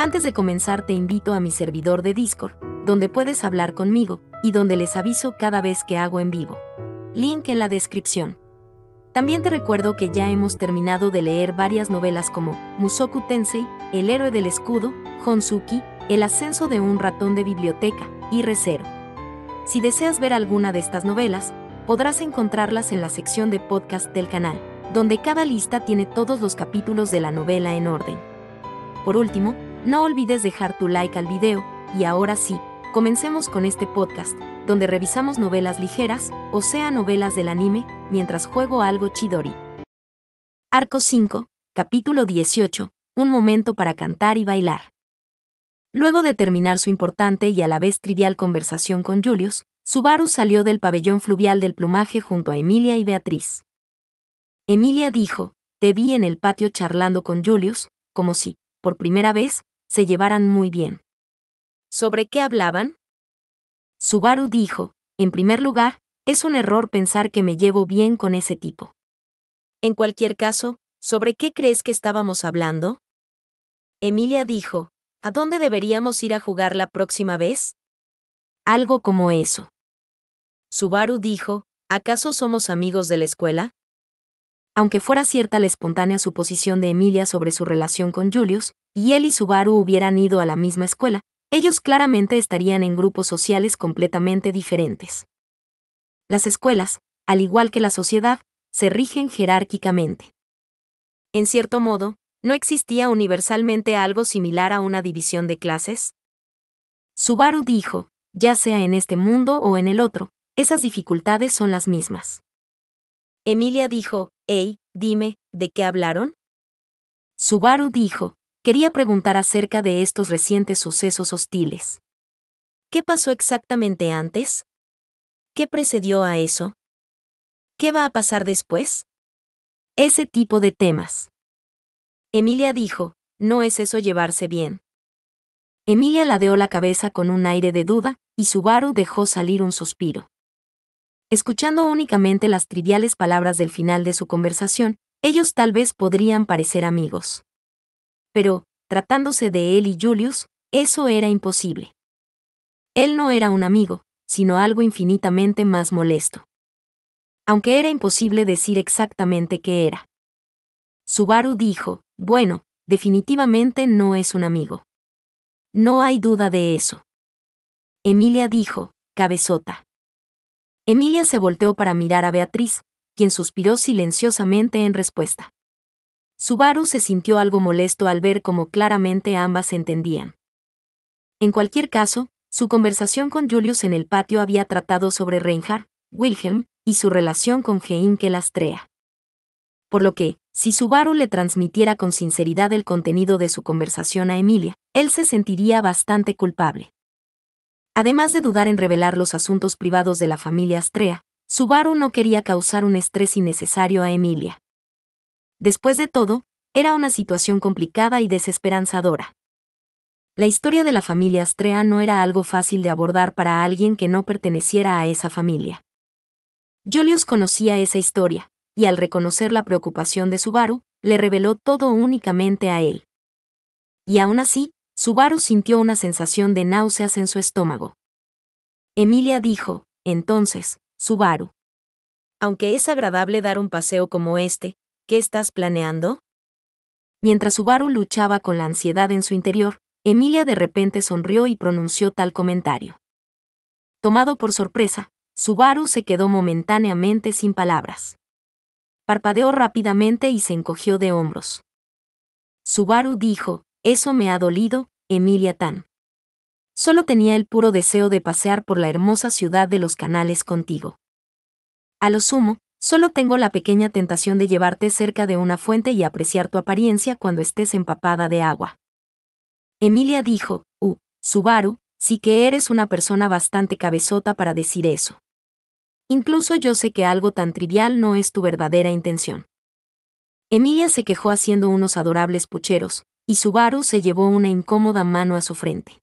Antes de comenzar te invito a mi servidor de Discord, donde puedes hablar conmigo y donde les aviso cada vez que hago en vivo. Link en la descripción. También te recuerdo que ya hemos terminado de leer varias novelas como Musoku Tensei, El héroe del escudo, Honsuki, El ascenso de un ratón de biblioteca y Recero. Si deseas ver alguna de estas novelas, podrás encontrarlas en la sección de podcast del canal, donde cada lista tiene todos los capítulos de la novela en orden. Por último, no olvides dejar tu like al video, y ahora sí, comencemos con este podcast, donde revisamos novelas ligeras, o sea novelas del anime, mientras juego algo chidori. Arco 5, capítulo 18, un momento para cantar y bailar. Luego de terminar su importante y a la vez trivial conversación con Julius, Subaru salió del pabellón fluvial del plumaje junto a Emilia y Beatriz. Emilia dijo, te vi en el patio charlando con Julius, como si, por primera vez, se llevaran muy bien. ¿Sobre qué hablaban? Subaru dijo, en primer lugar, es un error pensar que me llevo bien con ese tipo. En cualquier caso, ¿sobre qué crees que estábamos hablando? Emilia dijo, ¿a dónde deberíamos ir a jugar la próxima vez? Algo como eso. Subaru dijo, ¿acaso somos amigos de la escuela? Aunque fuera cierta la espontánea suposición de Emilia sobre su relación con Julius, y él y Subaru hubieran ido a la misma escuela, ellos claramente estarían en grupos sociales completamente diferentes. Las escuelas, al igual que la sociedad, se rigen jerárquicamente. En cierto modo, ¿no existía universalmente algo similar a una división de clases? Subaru dijo, ya sea en este mundo o en el otro, esas dificultades son las mismas. Emilia dijo, Hey, dime, ¿de qué hablaron? Subaru dijo, Quería preguntar acerca de estos recientes sucesos hostiles. ¿Qué pasó exactamente antes? ¿Qué precedió a eso? ¿Qué va a pasar después? Ese tipo de temas. Emilia dijo, no es eso llevarse bien. Emilia ladeó la cabeza con un aire de duda, y Subaru dejó salir un suspiro. Escuchando únicamente las triviales palabras del final de su conversación, ellos tal vez podrían parecer amigos pero, tratándose de él y Julius, eso era imposible. Él no era un amigo, sino algo infinitamente más molesto. Aunque era imposible decir exactamente qué era. Subaru dijo, bueno, definitivamente no es un amigo. No hay duda de eso. Emilia dijo, cabezota. Emilia se volteó para mirar a Beatriz, quien suspiró silenciosamente en respuesta. Subaru se sintió algo molesto al ver cómo claramente ambas entendían. En cualquier caso, su conversación con Julius en el patio había tratado sobre Reinhard, Wilhelm, y su relación con Heinke Lastrea. Por lo que, si Subaru le transmitiera con sinceridad el contenido de su conversación a Emilia, él se sentiría bastante culpable. Además de dudar en revelar los asuntos privados de la familia Astrea, Subaru no quería causar un estrés innecesario a Emilia. Después de todo, era una situación complicada y desesperanzadora. La historia de la familia Astrea no era algo fácil de abordar para alguien que no perteneciera a esa familia. Julius conocía esa historia, y al reconocer la preocupación de Subaru, le reveló todo únicamente a él. Y aún así, Subaru sintió una sensación de náuseas en su estómago. Emilia dijo, entonces, Subaru. Aunque es agradable dar un paseo como este, ¿Qué estás planeando? Mientras Subaru luchaba con la ansiedad en su interior, Emilia de repente sonrió y pronunció tal comentario. Tomado por sorpresa, Subaru se quedó momentáneamente sin palabras. Parpadeó rápidamente y se encogió de hombros. Subaru dijo, Eso me ha dolido, Emilia Tan. Solo tenía el puro deseo de pasear por la hermosa ciudad de los canales contigo. A lo sumo, Solo tengo la pequeña tentación de llevarte cerca de una fuente y apreciar tu apariencia cuando estés empapada de agua. Emilia dijo, Uh, Subaru, sí que eres una persona bastante cabezota para decir eso. Incluso yo sé que algo tan trivial no es tu verdadera intención. Emilia se quejó haciendo unos adorables pucheros, y Subaru se llevó una incómoda mano a su frente.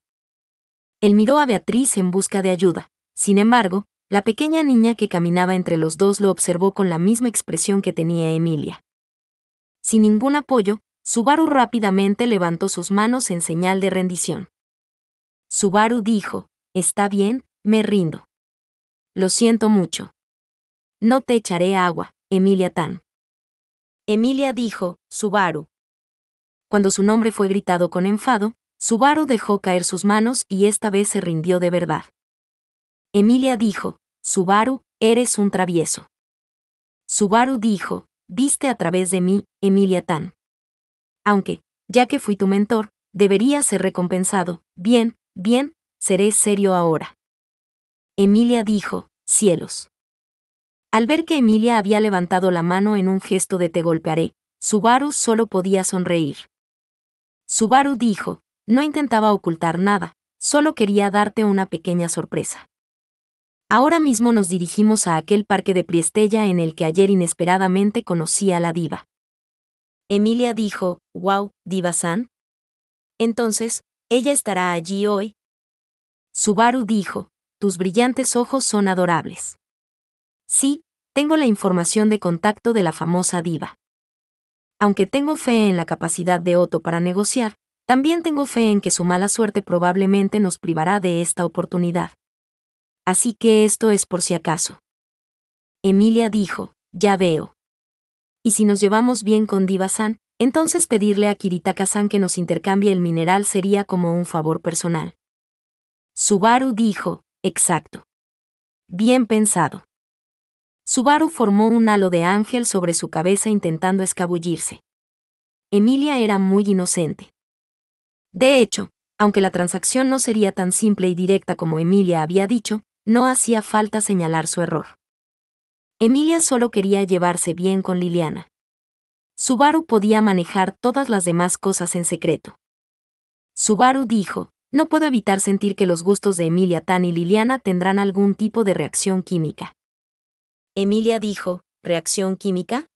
Él miró a Beatriz en busca de ayuda. Sin embargo, la pequeña niña que caminaba entre los dos lo observó con la misma expresión que tenía Emilia. Sin ningún apoyo, Subaru rápidamente levantó sus manos en señal de rendición. Subaru dijo, Está bien, me rindo. Lo siento mucho. No te echaré agua, Emilia Tan. Emilia dijo, Subaru. Cuando su nombre fue gritado con enfado, Subaru dejó caer sus manos y esta vez se rindió de verdad. Emilia dijo, Subaru, eres un travieso. Subaru dijo, viste a través de mí, Emilia Tan. Aunque, ya que fui tu mentor, debería ser recompensado. Bien, bien, seré serio ahora. Emilia dijo, cielos. Al ver que Emilia había levantado la mano en un gesto de te golpearé, Subaru solo podía sonreír. Subaru dijo, no intentaba ocultar nada, solo quería darte una pequeña sorpresa. Ahora mismo nos dirigimos a aquel parque de Priestella en el que ayer inesperadamente conocí a la diva. Emilia dijo, wow, diva San. Entonces, ella estará allí hoy. Subaru dijo, tus brillantes ojos son adorables. Sí, tengo la información de contacto de la famosa diva. Aunque tengo fe en la capacidad de Otto para negociar, también tengo fe en que su mala suerte probablemente nos privará de esta oportunidad. Así que esto es por si acaso. Emilia dijo, ya veo. Y si nos llevamos bien con diva entonces pedirle a Kiritaka-san que nos intercambie el mineral sería como un favor personal. Subaru dijo, exacto. Bien pensado. Subaru formó un halo de ángel sobre su cabeza intentando escabullirse. Emilia era muy inocente. De hecho, aunque la transacción no sería tan simple y directa como Emilia había dicho, no hacía falta señalar su error. Emilia solo quería llevarse bien con Liliana. Subaru podía manejar todas las demás cosas en secreto. Subaru dijo, no puedo evitar sentir que los gustos de Emilia Tan y Liliana tendrán algún tipo de reacción química. Emilia dijo, ¿reacción química?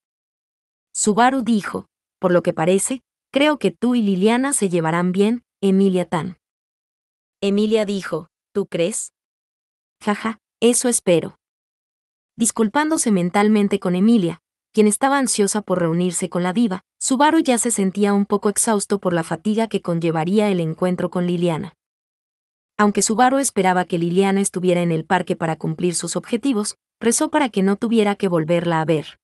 Subaru dijo, por lo que parece, creo que tú y Liliana se llevarán bien, Emilia Tan. Emilia dijo, ¿tú crees? Jaja, eso espero. Disculpándose mentalmente con Emilia, quien estaba ansiosa por reunirse con la diva, Subaru ya se sentía un poco exhausto por la fatiga que conllevaría el encuentro con Liliana. Aunque Subaru esperaba que Liliana estuviera en el parque para cumplir sus objetivos, rezó para que no tuviera que volverla a ver.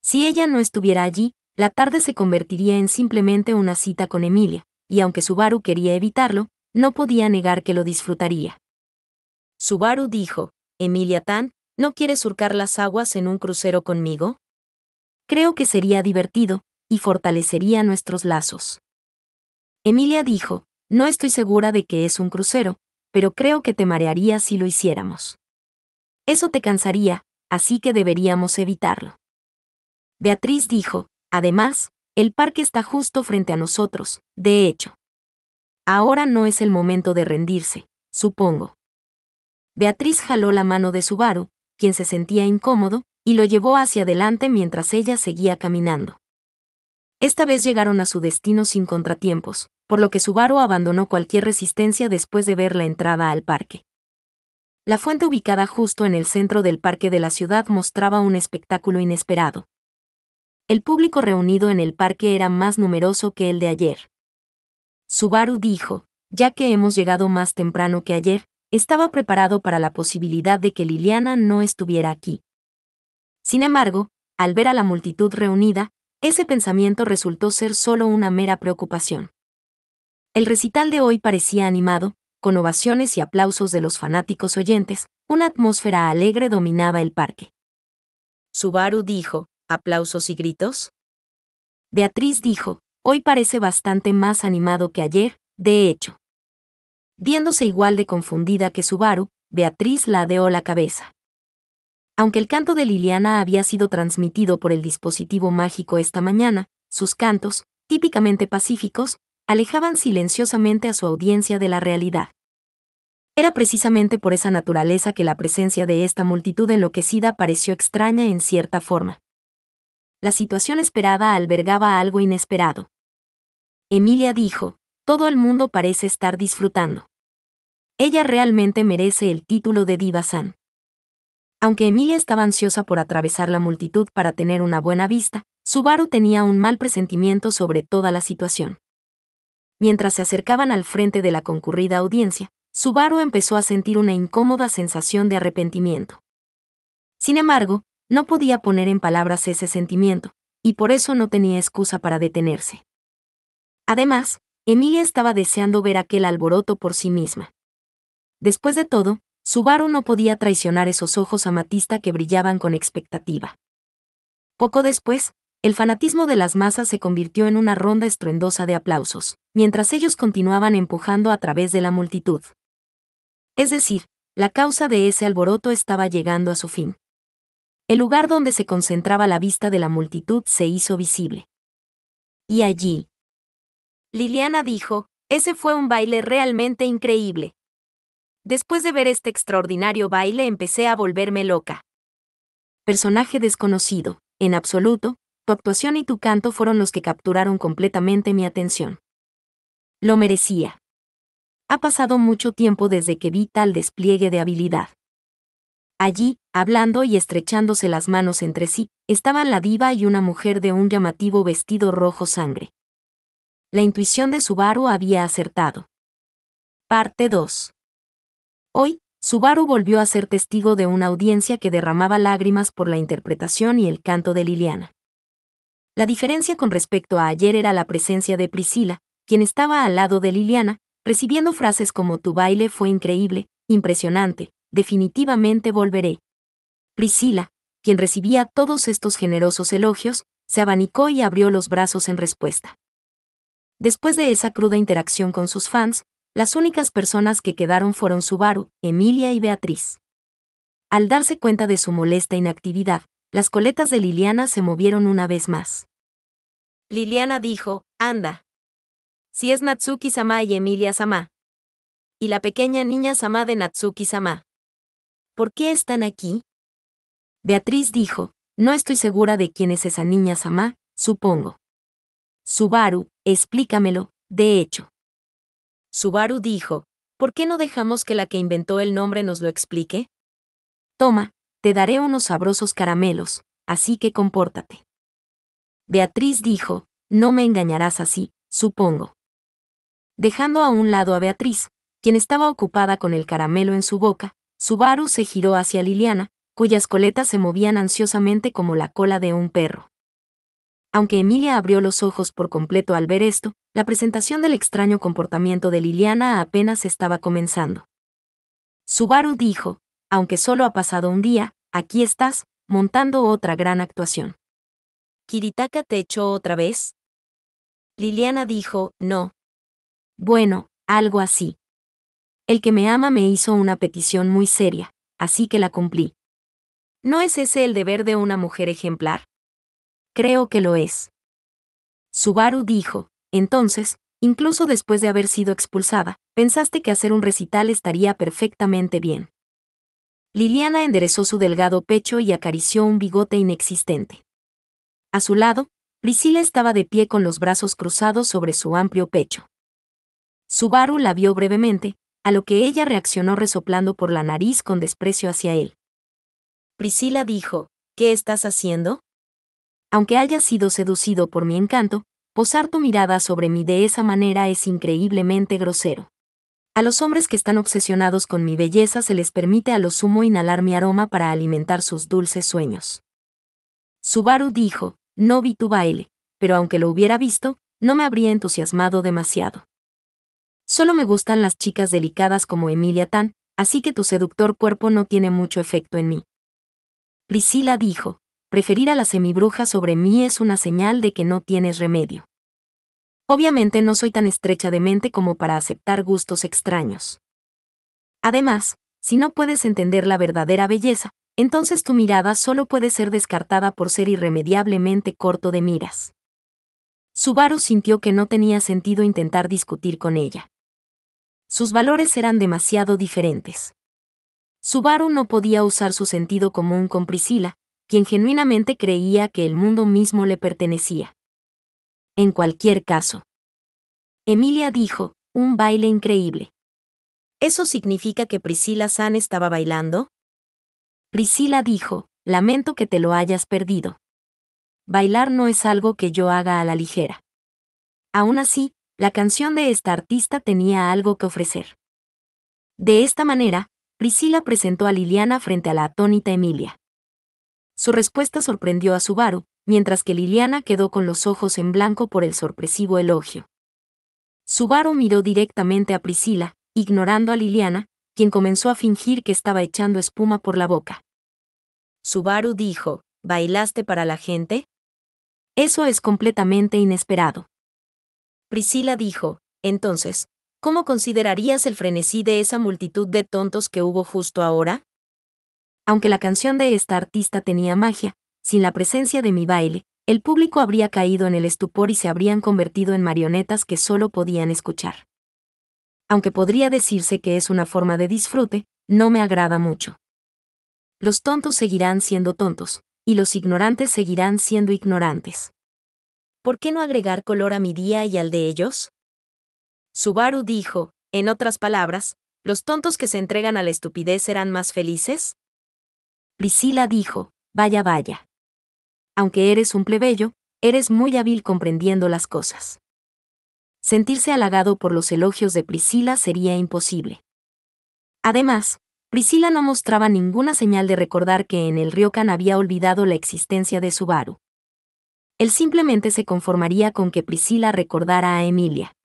Si ella no estuviera allí, la tarde se convertiría en simplemente una cita con Emilia, y aunque Subaru quería evitarlo, no podía negar que lo disfrutaría. Subaru dijo, Emilia Tan, ¿no quieres surcar las aguas en un crucero conmigo? Creo que sería divertido, y fortalecería nuestros lazos. Emilia dijo, no estoy segura de que es un crucero, pero creo que te marearía si lo hiciéramos. Eso te cansaría, así que deberíamos evitarlo. Beatriz dijo, además, el parque está justo frente a nosotros, de hecho. Ahora no es el momento de rendirse, supongo. Beatriz jaló la mano de Subaru, quien se sentía incómodo, y lo llevó hacia adelante mientras ella seguía caminando. Esta vez llegaron a su destino sin contratiempos, por lo que Subaru abandonó cualquier resistencia después de ver la entrada al parque. La fuente ubicada justo en el centro del parque de la ciudad mostraba un espectáculo inesperado. El público reunido en el parque era más numeroso que el de ayer. Subaru dijo, ya que hemos llegado más temprano que ayer, estaba preparado para la posibilidad de que Liliana no estuviera aquí. Sin embargo, al ver a la multitud reunida, ese pensamiento resultó ser solo una mera preocupación. El recital de hoy parecía animado, con ovaciones y aplausos de los fanáticos oyentes, una atmósfera alegre dominaba el parque. Subaru dijo, ¿aplausos y gritos? Beatriz dijo, hoy parece bastante más animado que ayer, de hecho, viéndose igual de confundida que Subaru, Beatriz ladeó la cabeza. Aunque el canto de Liliana había sido transmitido por el dispositivo mágico esta mañana, sus cantos, típicamente pacíficos, alejaban silenciosamente a su audiencia de la realidad. Era precisamente por esa naturaleza que la presencia de esta multitud enloquecida pareció extraña en cierta forma. La situación esperada albergaba algo inesperado. Emilia dijo, todo el mundo parece estar disfrutando. Ella realmente merece el título de Diva San. Aunque Emilia estaba ansiosa por atravesar la multitud para tener una buena vista, Subaru tenía un mal presentimiento sobre toda la situación. Mientras se acercaban al frente de la concurrida audiencia, Subaru empezó a sentir una incómoda sensación de arrepentimiento. Sin embargo, no podía poner en palabras ese sentimiento, y por eso no tenía excusa para detenerse. Además, Emilia estaba deseando ver aquel alboroto por sí misma. Después de todo, Subaru no podía traicionar esos ojos amatista que brillaban con expectativa. Poco después, el fanatismo de las masas se convirtió en una ronda estruendosa de aplausos, mientras ellos continuaban empujando a través de la multitud. Es decir, la causa de ese alboroto estaba llegando a su fin. El lugar donde se concentraba la vista de la multitud se hizo visible. Y allí. Liliana dijo, ese fue un baile realmente increíble. Después de ver este extraordinario baile empecé a volverme loca. Personaje desconocido, en absoluto, tu actuación y tu canto fueron los que capturaron completamente mi atención. Lo merecía. Ha pasado mucho tiempo desde que vi tal despliegue de habilidad. Allí, hablando y estrechándose las manos entre sí, estaban la diva y una mujer de un llamativo vestido rojo sangre. La intuición de Subaru había acertado. Parte 2. Hoy, Subaru volvió a ser testigo de una audiencia que derramaba lágrimas por la interpretación y el canto de Liliana. La diferencia con respecto a ayer era la presencia de Priscila, quien estaba al lado de Liliana, recibiendo frases como tu baile fue increíble, impresionante, definitivamente volveré. Priscila, quien recibía todos estos generosos elogios, se abanicó y abrió los brazos en respuesta. Después de esa cruda interacción con sus fans, las únicas personas que quedaron fueron Subaru, Emilia y Beatriz. Al darse cuenta de su molesta inactividad, las coletas de Liliana se movieron una vez más. Liliana dijo, anda. Si es Natsuki-sama y Emilia-sama. Y la pequeña niña-sama de Natsuki-sama. ¿Por qué están aquí? Beatriz dijo, no estoy segura de quién es esa niña-sama, supongo. Subaru, explícamelo, de hecho. Subaru dijo, ¿por qué no dejamos que la que inventó el nombre nos lo explique? Toma, te daré unos sabrosos caramelos, así que compórtate. Beatriz dijo, no me engañarás así, supongo. Dejando a un lado a Beatriz, quien estaba ocupada con el caramelo en su boca, Subaru se giró hacia Liliana, cuyas coletas se movían ansiosamente como la cola de un perro. Aunque Emilia abrió los ojos por completo al ver esto, la presentación del extraño comportamiento de Liliana apenas estaba comenzando. Subaru dijo, aunque solo ha pasado un día, aquí estás, montando otra gran actuación. ¿Kiritaka te echó otra vez? Liliana dijo, no. Bueno, algo así. El que me ama me hizo una petición muy seria, así que la cumplí. ¿No es ese el deber de una mujer ejemplar? Creo que lo es. Subaru dijo, entonces, incluso después de haber sido expulsada, pensaste que hacer un recital estaría perfectamente bien. Liliana enderezó su delgado pecho y acarició un bigote inexistente. A su lado, Priscila estaba de pie con los brazos cruzados sobre su amplio pecho. Subaru la vio brevemente, a lo que ella reaccionó resoplando por la nariz con desprecio hacia él. Priscila dijo, ¿Qué estás haciendo? aunque hayas sido seducido por mi encanto, posar tu mirada sobre mí de esa manera es increíblemente grosero. A los hombres que están obsesionados con mi belleza se les permite a lo sumo inhalar mi aroma para alimentar sus dulces sueños. Subaru dijo, no vi tu baile, pero aunque lo hubiera visto, no me habría entusiasmado demasiado. Solo me gustan las chicas delicadas como Emilia Tan, así que tu seductor cuerpo no tiene mucho efecto en mí. Priscila dijo, preferir a la semibruja sobre mí es una señal de que no tienes remedio. Obviamente no soy tan estrecha de mente como para aceptar gustos extraños. Además, si no puedes entender la verdadera belleza, entonces tu mirada solo puede ser descartada por ser irremediablemente corto de miras. Subaru sintió que no tenía sentido intentar discutir con ella. Sus valores eran demasiado diferentes. Subaru no podía usar su sentido común con Priscila, quien genuinamente creía que el mundo mismo le pertenecía. En cualquier caso. Emilia dijo, un baile increíble. ¿Eso significa que Priscila San estaba bailando? Priscila dijo, lamento que te lo hayas perdido. Bailar no es algo que yo haga a la ligera. Aún así, la canción de esta artista tenía algo que ofrecer. De esta manera, Priscila presentó a Liliana frente a la atónita Emilia. Su respuesta sorprendió a Subaru, mientras que Liliana quedó con los ojos en blanco por el sorpresivo elogio. Subaru miró directamente a Priscila, ignorando a Liliana, quien comenzó a fingir que estaba echando espuma por la boca. Subaru dijo, ¿bailaste para la gente? Eso es completamente inesperado. Priscila dijo, entonces, ¿cómo considerarías el frenesí de esa multitud de tontos que hubo justo ahora? Aunque la canción de esta artista tenía magia, sin la presencia de mi baile, el público habría caído en el estupor y se habrían convertido en marionetas que solo podían escuchar. Aunque podría decirse que es una forma de disfrute, no me agrada mucho. Los tontos seguirán siendo tontos, y los ignorantes seguirán siendo ignorantes. ¿Por qué no agregar color a mi día y al de ellos? Subaru dijo, en otras palabras, ¿los tontos que se entregan a la estupidez serán más felices? Priscila dijo, vaya, vaya. Aunque eres un plebeyo, eres muy hábil comprendiendo las cosas. Sentirse halagado por los elogios de Priscila sería imposible. Además, Priscila no mostraba ninguna señal de recordar que en el Ryokan había olvidado la existencia de Subaru. Él simplemente se conformaría con que Priscila recordara a Emilia.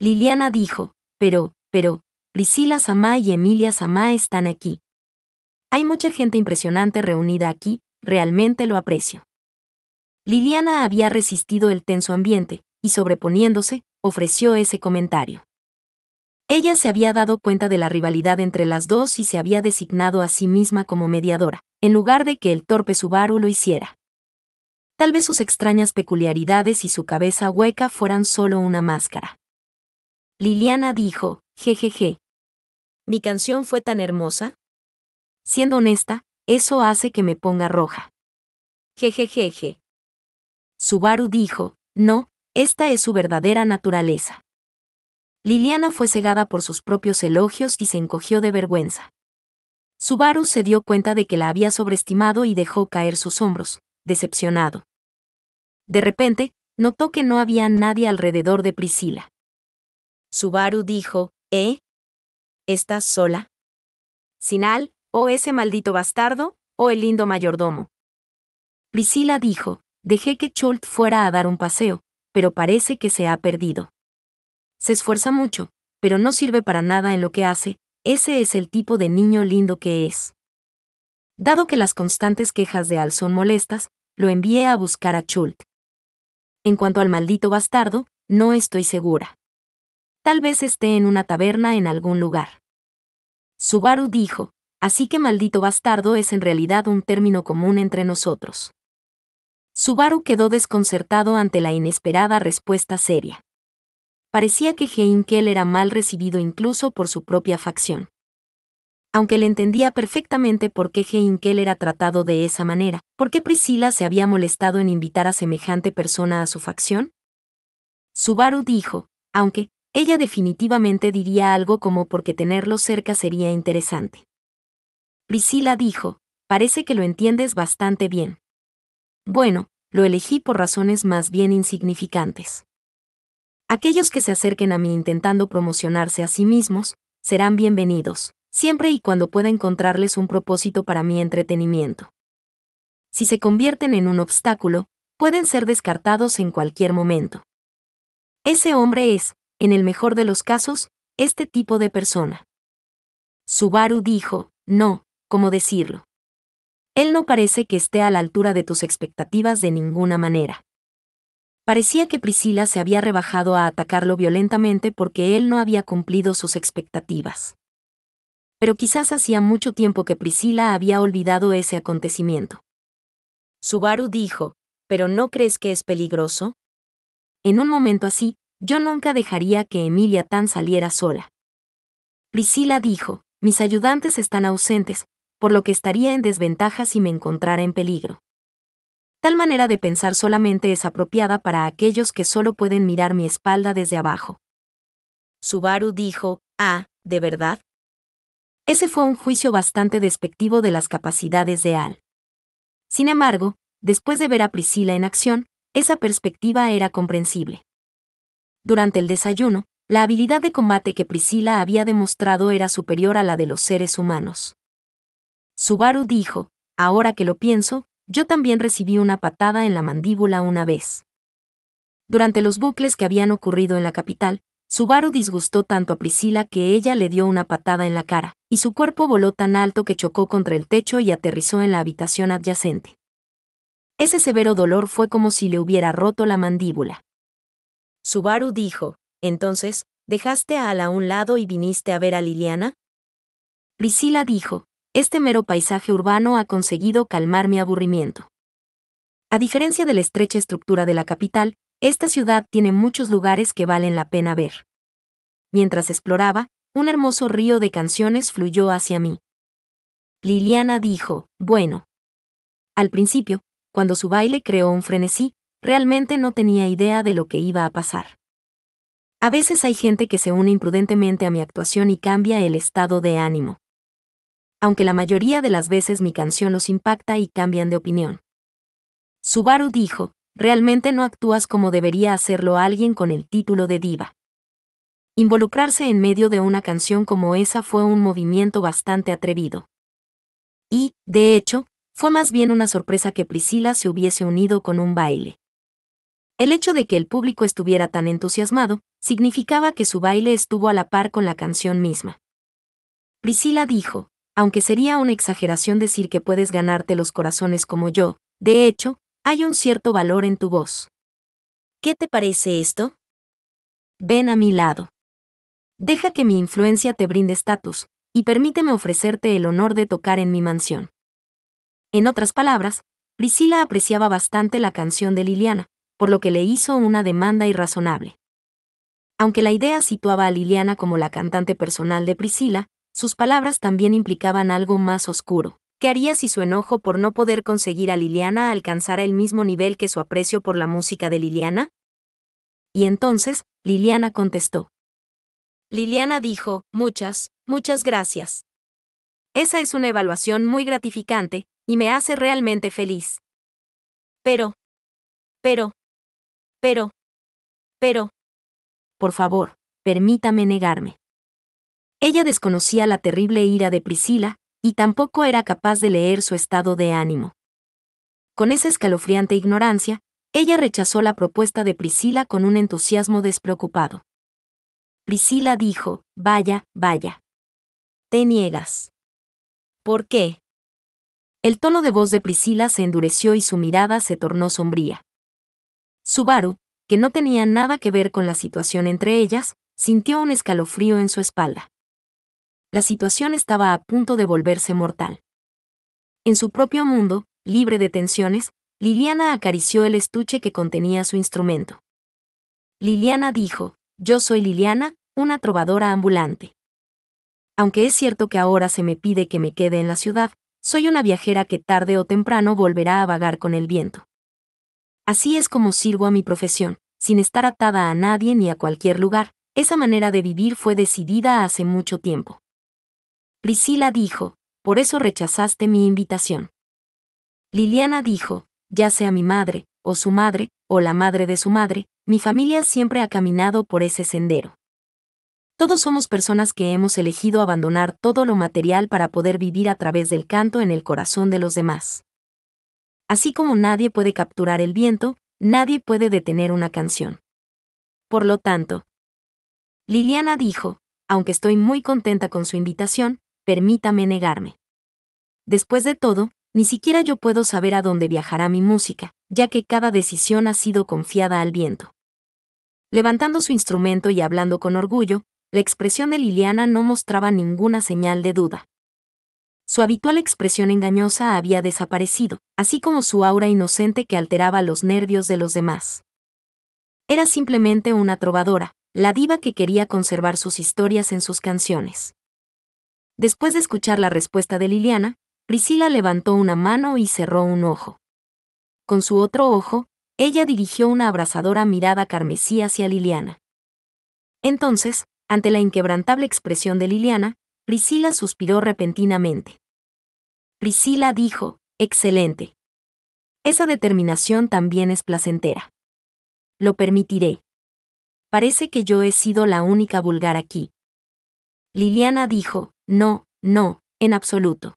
Liliana dijo, pero, pero, Priscila Sama y Emilia Sama están aquí. Hay mucha gente impresionante reunida aquí, realmente lo aprecio. Liliana había resistido el tenso ambiente, y sobreponiéndose, ofreció ese comentario. Ella se había dado cuenta de la rivalidad entre las dos y se había designado a sí misma como mediadora, en lugar de que el torpe Subaru lo hiciera. Tal vez sus extrañas peculiaridades y su cabeza hueca fueran solo una máscara. Liliana dijo, jejeje. Mi canción fue tan hermosa, Siendo honesta, eso hace que me ponga roja. Jejejeje. Subaru dijo, no, esta es su verdadera naturaleza. Liliana fue cegada por sus propios elogios y se encogió de vergüenza. Subaru se dio cuenta de que la había sobreestimado y dejó caer sus hombros, decepcionado. De repente, notó que no había nadie alrededor de Priscila. Subaru dijo, ¿eh? ¿Estás sola? Sinal, o oh, ese maldito bastardo, o oh, el lindo mayordomo. Priscila dijo, dejé que Chult fuera a dar un paseo, pero parece que se ha perdido. Se esfuerza mucho, pero no sirve para nada en lo que hace, ese es el tipo de niño lindo que es. Dado que las constantes quejas de Al son molestas, lo envié a buscar a Chult. En cuanto al maldito bastardo, no estoy segura. Tal vez esté en una taberna en algún lugar. Subaru dijo, Así que maldito bastardo es en realidad un término común entre nosotros. Subaru quedó desconcertado ante la inesperada respuesta seria. Parecía que Heinkel era mal recibido incluso por su propia facción. Aunque le entendía perfectamente por qué Heinkel era tratado de esa manera, por qué Priscila se había molestado en invitar a semejante persona a su facción. Subaru dijo, aunque, ella definitivamente diría algo como porque tenerlo cerca sería interesante. Priscila dijo, parece que lo entiendes bastante bien. Bueno, lo elegí por razones más bien insignificantes. Aquellos que se acerquen a mí intentando promocionarse a sí mismos, serán bienvenidos, siempre y cuando pueda encontrarles un propósito para mi entretenimiento. Si se convierten en un obstáculo, pueden ser descartados en cualquier momento. Ese hombre es, en el mejor de los casos, este tipo de persona. Subaru dijo, no, ¿cómo decirlo? Él no parece que esté a la altura de tus expectativas de ninguna manera. Parecía que Priscila se había rebajado a atacarlo violentamente porque él no había cumplido sus expectativas. Pero quizás hacía mucho tiempo que Priscila había olvidado ese acontecimiento. Subaru dijo, ¿pero no crees que es peligroso? En un momento así, yo nunca dejaría que Emilia Tan saliera sola. Priscila dijo, mis ayudantes están ausentes, por lo que estaría en desventaja si me encontrara en peligro. Tal manera de pensar solamente es apropiada para aquellos que solo pueden mirar mi espalda desde abajo. Subaru dijo, Ah, ¿de verdad? Ese fue un juicio bastante despectivo de las capacidades de Al. Sin embargo, después de ver a Priscila en acción, esa perspectiva era comprensible. Durante el desayuno, la habilidad de combate que Priscila había demostrado era superior a la de los seres humanos. Subaru dijo, ahora que lo pienso, yo también recibí una patada en la mandíbula una vez. Durante los bucles que habían ocurrido en la capital, Subaru disgustó tanto a Priscila que ella le dio una patada en la cara, y su cuerpo voló tan alto que chocó contra el techo y aterrizó en la habitación adyacente. Ese severo dolor fue como si le hubiera roto la mandíbula. Subaru dijo, entonces, ¿dejaste a Ala a un lado y viniste a ver a Liliana? Priscila dijo, este mero paisaje urbano ha conseguido calmar mi aburrimiento. A diferencia de la estrecha estructura de la capital, esta ciudad tiene muchos lugares que valen la pena ver. Mientras exploraba, un hermoso río de canciones fluyó hacia mí. Liliana dijo, bueno. Al principio, cuando su baile creó un frenesí, realmente no tenía idea de lo que iba a pasar. A veces hay gente que se une imprudentemente a mi actuación y cambia el estado de ánimo aunque la mayoría de las veces mi canción los impacta y cambian de opinión. Subaru dijo, realmente no actúas como debería hacerlo alguien con el título de diva. Involucrarse en medio de una canción como esa fue un movimiento bastante atrevido. Y, de hecho, fue más bien una sorpresa que Priscila se hubiese unido con un baile. El hecho de que el público estuviera tan entusiasmado, significaba que su baile estuvo a la par con la canción misma. Priscila dijo, aunque sería una exageración decir que puedes ganarte los corazones como yo, de hecho, hay un cierto valor en tu voz. ¿Qué te parece esto? Ven a mi lado. Deja que mi influencia te brinde estatus, y permíteme ofrecerte el honor de tocar en mi mansión. En otras palabras, Priscila apreciaba bastante la canción de Liliana, por lo que le hizo una demanda irrazonable. Aunque la idea situaba a Liliana como la cantante personal de Priscila, sus palabras también implicaban algo más oscuro. ¿Qué haría si su enojo por no poder conseguir a Liliana alcanzara el mismo nivel que su aprecio por la música de Liliana? Y entonces, Liliana contestó. Liliana dijo, muchas, muchas gracias. Esa es una evaluación muy gratificante, y me hace realmente feliz. Pero, pero, pero, pero. Por favor, permítame negarme. Ella desconocía la terrible ira de Priscila, y tampoco era capaz de leer su estado de ánimo. Con esa escalofriante ignorancia, ella rechazó la propuesta de Priscila con un entusiasmo despreocupado. Priscila dijo, vaya, vaya. Te niegas. ¿Por qué? El tono de voz de Priscila se endureció y su mirada se tornó sombría. Subaru, que no tenía nada que ver con la situación entre ellas, sintió un escalofrío en su espalda la situación estaba a punto de volverse mortal. En su propio mundo, libre de tensiones, Liliana acarició el estuche que contenía su instrumento. Liliana dijo, yo soy Liliana, una trovadora ambulante. Aunque es cierto que ahora se me pide que me quede en la ciudad, soy una viajera que tarde o temprano volverá a vagar con el viento. Así es como sirvo a mi profesión, sin estar atada a nadie ni a cualquier lugar, esa manera de vivir fue decidida hace mucho tiempo. Priscila dijo, por eso rechazaste mi invitación. Liliana dijo, ya sea mi madre, o su madre, o la madre de su madre, mi familia siempre ha caminado por ese sendero. Todos somos personas que hemos elegido abandonar todo lo material para poder vivir a través del canto en el corazón de los demás. Así como nadie puede capturar el viento, nadie puede detener una canción. Por lo tanto, Liliana dijo, aunque estoy muy contenta con su invitación, permítame negarme. Después de todo, ni siquiera yo puedo saber a dónde viajará mi música, ya que cada decisión ha sido confiada al viento. Levantando su instrumento y hablando con orgullo, la expresión de Liliana no mostraba ninguna señal de duda. Su habitual expresión engañosa había desaparecido, así como su aura inocente que alteraba los nervios de los demás. Era simplemente una trovadora, la diva que quería conservar sus historias en sus canciones. Después de escuchar la respuesta de Liliana, Priscila levantó una mano y cerró un ojo. Con su otro ojo, ella dirigió una abrazadora mirada carmesí hacia Liliana. Entonces, ante la inquebrantable expresión de Liliana, Priscila suspiró repentinamente. Priscila dijo, excelente. Esa determinación también es placentera. Lo permitiré. Parece que yo he sido la única vulgar aquí, Liliana dijo, no, no, en absoluto.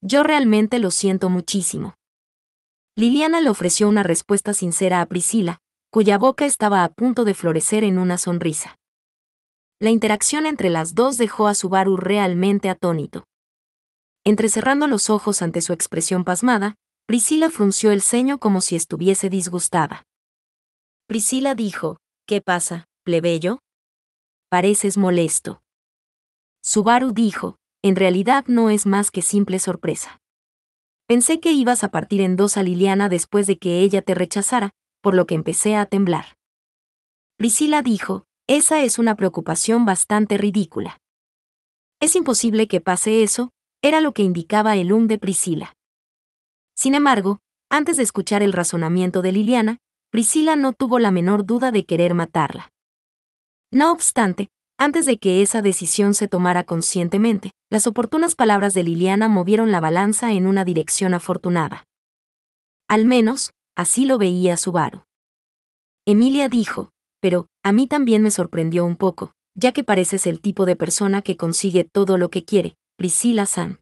Yo realmente lo siento muchísimo. Liliana le ofreció una respuesta sincera a Priscila, cuya boca estaba a punto de florecer en una sonrisa. La interacción entre las dos dejó a Subaru realmente atónito. Entrecerrando los ojos ante su expresión pasmada, Priscila frunció el ceño como si estuviese disgustada. Priscila dijo, ¿Qué pasa, plebeyo? Pareces molesto. Subaru dijo, en realidad no es más que simple sorpresa. Pensé que ibas a partir en dos a Liliana después de que ella te rechazara, por lo que empecé a temblar. Priscila dijo, esa es una preocupación bastante ridícula. Es imposible que pase eso, era lo que indicaba el hum de Priscila. Sin embargo, antes de escuchar el razonamiento de Liliana, Priscila no tuvo la menor duda de querer matarla. No obstante, antes de que esa decisión se tomara conscientemente, las oportunas palabras de Liliana movieron la balanza en una dirección afortunada. Al menos, así lo veía Subaru. Emilia dijo, pero, a mí también me sorprendió un poco, ya que pareces el tipo de persona que consigue todo lo que quiere, Priscila San.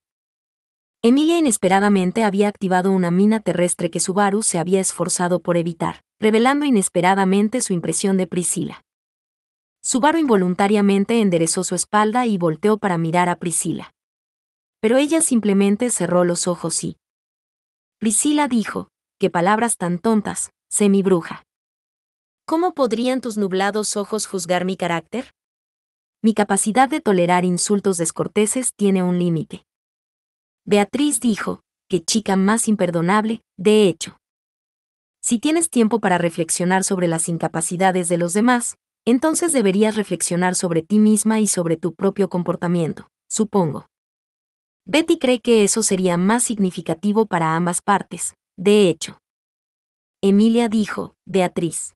Emilia inesperadamente había activado una mina terrestre que Subaru se había esforzado por evitar, revelando inesperadamente su impresión de Priscila. Subaru involuntariamente enderezó su espalda y volteó para mirar a Priscila. Pero ella simplemente cerró los ojos y... Priscila dijo, qué palabras tan tontas, semibruja! bruja. ¿Cómo podrían tus nublados ojos juzgar mi carácter? Mi capacidad de tolerar insultos descorteses tiene un límite. Beatriz dijo, qué chica más imperdonable, de hecho. Si tienes tiempo para reflexionar sobre las incapacidades de los demás, entonces deberías reflexionar sobre ti misma y sobre tu propio comportamiento, supongo. Betty cree que eso sería más significativo para ambas partes, de hecho. Emilia dijo, Beatriz.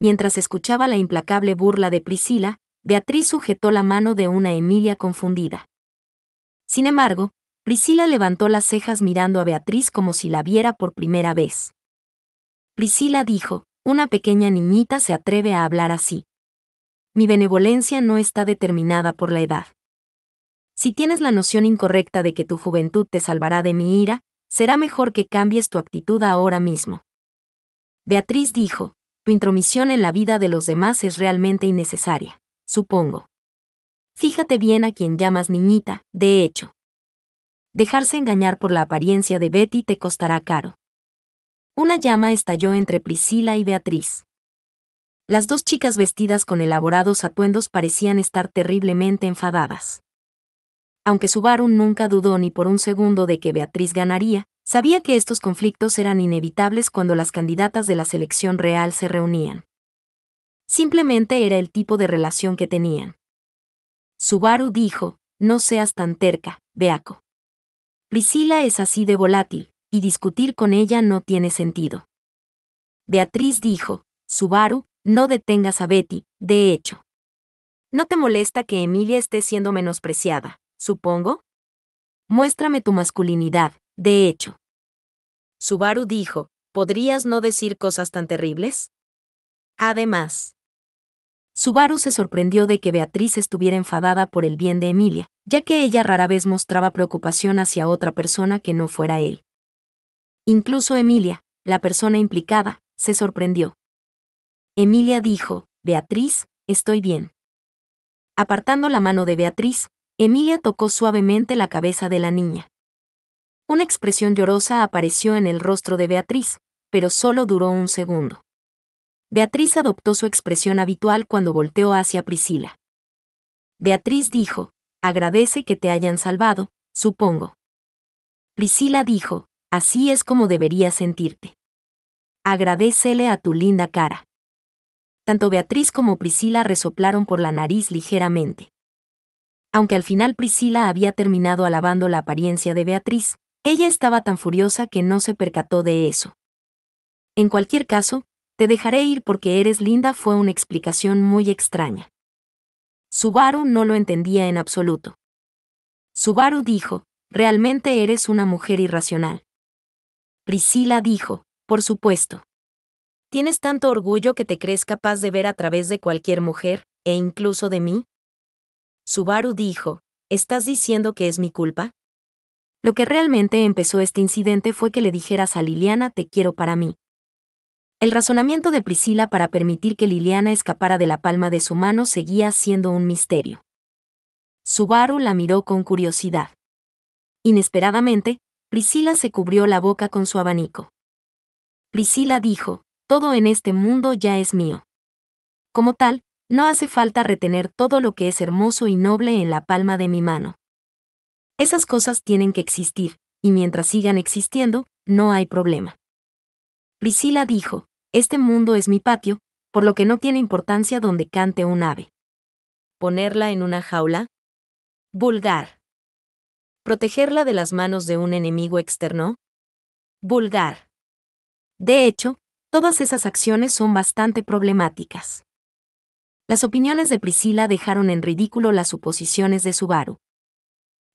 Mientras escuchaba la implacable burla de Priscila, Beatriz sujetó la mano de una Emilia confundida. Sin embargo, Priscila levantó las cejas mirando a Beatriz como si la viera por primera vez. Priscila dijo, una pequeña niñita se atreve a hablar así. Mi benevolencia no está determinada por la edad. Si tienes la noción incorrecta de que tu juventud te salvará de mi ira, será mejor que cambies tu actitud ahora mismo. Beatriz dijo, tu intromisión en la vida de los demás es realmente innecesaria, supongo. Fíjate bien a quien llamas niñita, de hecho. Dejarse engañar por la apariencia de Betty te costará caro. Una llama estalló entre Priscila y Beatriz. Las dos chicas vestidas con elaborados atuendos parecían estar terriblemente enfadadas. Aunque Subaru nunca dudó ni por un segundo de que Beatriz ganaría, sabía que estos conflictos eran inevitables cuando las candidatas de la selección real se reunían. Simplemente era el tipo de relación que tenían. Subaru dijo, no seas tan terca, Beaco. Priscila es así de volátil, y discutir con ella no tiene sentido. Beatriz dijo, Subaru, no detengas a Betty, de hecho. No te molesta que Emilia esté siendo menospreciada, supongo. Muéstrame tu masculinidad, de hecho. Subaru dijo, ¿podrías no decir cosas tan terribles? Además, Subaru se sorprendió de que Beatriz estuviera enfadada por el bien de Emilia, ya que ella rara vez mostraba preocupación hacia otra persona que no fuera él. Incluso Emilia, la persona implicada, se sorprendió. Emilia dijo, Beatriz, estoy bien. Apartando la mano de Beatriz, Emilia tocó suavemente la cabeza de la niña. Una expresión llorosa apareció en el rostro de Beatriz, pero solo duró un segundo. Beatriz adoptó su expresión habitual cuando volteó hacia Priscila. Beatriz dijo, agradece que te hayan salvado, supongo. Priscila dijo, Así es como deberías sentirte. Agradecele a tu linda cara. Tanto Beatriz como Priscila resoplaron por la nariz ligeramente. Aunque al final Priscila había terminado alabando la apariencia de Beatriz, ella estaba tan furiosa que no se percató de eso. En cualquier caso, te dejaré ir porque eres linda fue una explicación muy extraña. Subaru no lo entendía en absoluto. Subaru dijo, realmente eres una mujer irracional. Priscila dijo, por supuesto. ¿Tienes tanto orgullo que te crees capaz de ver a través de cualquier mujer, e incluso de mí? Subaru dijo, ¿estás diciendo que es mi culpa? Lo que realmente empezó este incidente fue que le dijeras a Liliana te quiero para mí. El razonamiento de Priscila para permitir que Liliana escapara de la palma de su mano seguía siendo un misterio. Subaru la miró con curiosidad. Inesperadamente, Priscila se cubrió la boca con su abanico. Priscila dijo, todo en este mundo ya es mío. Como tal, no hace falta retener todo lo que es hermoso y noble en la palma de mi mano. Esas cosas tienen que existir, y mientras sigan existiendo, no hay problema. Priscila dijo, este mundo es mi patio, por lo que no tiene importancia donde cante un ave. Ponerla en una jaula? Vulgar protegerla de las manos de un enemigo externo? Vulgar. De hecho, todas esas acciones son bastante problemáticas. Las opiniones de Priscila dejaron en ridículo las suposiciones de Subaru.